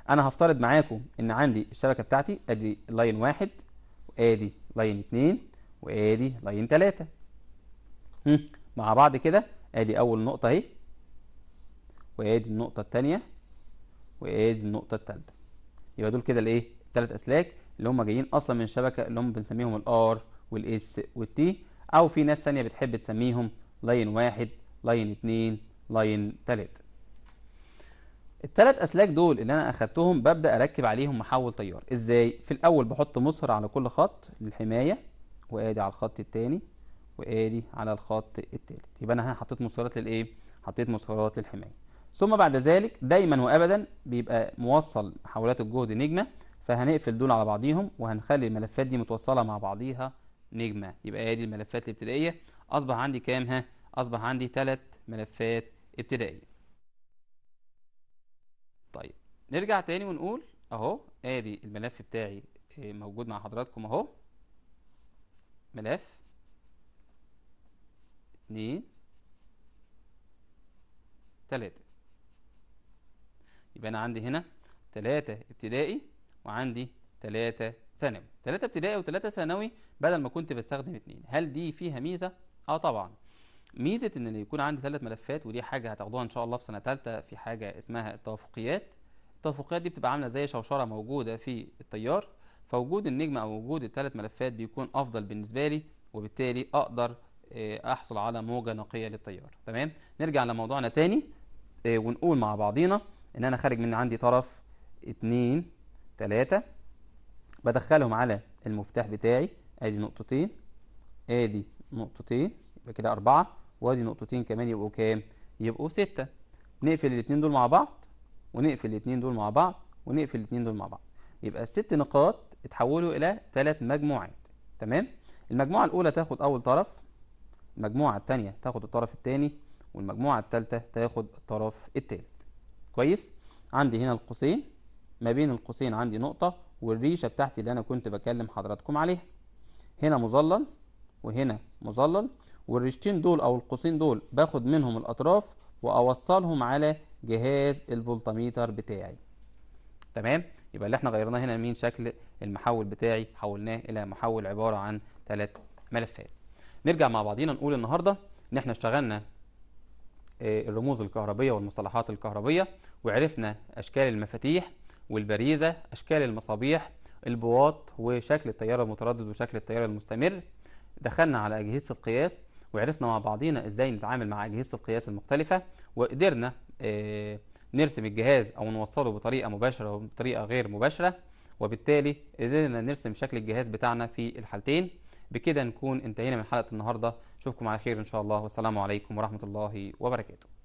انا هفترض معاكم ان عندي الشبكه بتاعتي ادي لاين واحد وادي لاين اتنين وادي لاين تلاته مع بعض كده ادي اول نقطه اهي وادي النقطه الثانيه وادي النقطه الثالثه يبقى دول كده الايه الثلاث اسلاك اللي هم جايين اصلا من الشبكه اللي هم بنسميهم الار والاس والتي او في ناس ثانيه بتحب تسميهم لاين واحد لاين اتنين لاين ثلاثة التلات اسلاك دول اللي انا اخدتهم ببدا اركب عليهم محول تيار ازاي في الاول بحط مصهر على كل خط للحمايه وادي على الخط التاني وادي على الخط التالت يبقى انا هنا حطيت مصهرات للايه حطيت مصهرات للحمايه ثم بعد ذلك دايما وابدا بيبقى موصل محاولات الجهد نجمه فهنقفل دول على بعضيهم وهنخلي الملفات دي متوصله مع بعضيها نجمه يبقى ادي الملفات الابتدائيه اصبح عندي كام ها اصبح عندي ثلاث ملفات ابتدائيه طيب نرجع تاني ونقول اهو ادي الملف بتاعي آه، موجود مع حضراتكم اهو ملف اتنين تلاتة يبقى أنا عندي هنا 3 ابتدائي وعندي 3 ثانوي 3 ابتدائي و3 ثانوي بدل ما كنت بستخدم 2 هل دي فيها ميزة؟ اه طبعا ميزة ان يكون عندي ثلاث ملفات ودي حاجة هتاخدوها ان شاء الله في سنة ثالثة في حاجة اسمها التوافقيات التوافقيات دي بتبقى عاملة زي شوشرة موجودة في التيار فوجود النجم او وجود الثلاث ملفات بيكون افضل بالنسبة لي وبالتالي اقدر آه، احصل على موجة نقية للتيار تمام نرجع لموضوعنا تاني آه، ونقول مع بعضينا ان انا خارج من عندي طرف اتنين تلاتة بدخلهم على المفتاح بتاعي ادي نقطتين ادي نقطتين يبقى كده اربعة وادي نقطتين كمان يبقوا كام؟ يبقوا ستة نقفل الاتنين دول مع بعض ونقفل الاتنين دول مع بعض ونقفل الاتنين دول مع بعض يبقى الست نقاط اتحولوا الى ثلاث مجموعات تمام؟ المجموعة الأولى تاخد أول طرف المجموعة الثانية تاخد الطرف الثاني والمجموعة الثالثة تاخد الطرف الثالث كويس عندي هنا القوسين ما بين القوسين عندي نقطة والريشة بتاعتي اللي أنا كنت بكلم حضراتكم عليها هنا مظلل وهنا مظلل والريشتين دول أو القوسين دول باخد منهم الأطراف وأوصلهم على جهاز الفولتميتر بتاعي تمام يبقى اللي احنا غيرناه هنا مين شكل المحول بتاعي حولناه إلى محول عبارة عن ثلاث ملفات نرجع مع بعضينا نقول النهاردة إن احنا اشتغلنا الرموز الكهربية والمصطلحات الكهربية وعرفنا أشكال المفاتيح والبريزة أشكال المصابيح البواط وشكل التيار المتردد وشكل التيار المستمر دخلنا على أجهزة القياس وعرفنا مع بعضينا إزاي نتعامل مع أجهزة القياس المختلفة وقدرنا آه، نرسم الجهاز أو نوصله بطريقة مباشرة وبطريقة غير مباشرة وبالتالي قدرنا نرسم شكل الجهاز بتاعنا في الحالتين بكده نكون انتهينا من حلقه النهارده اشوفكم على خير ان شاء الله والسلام عليكم ورحمه الله وبركاته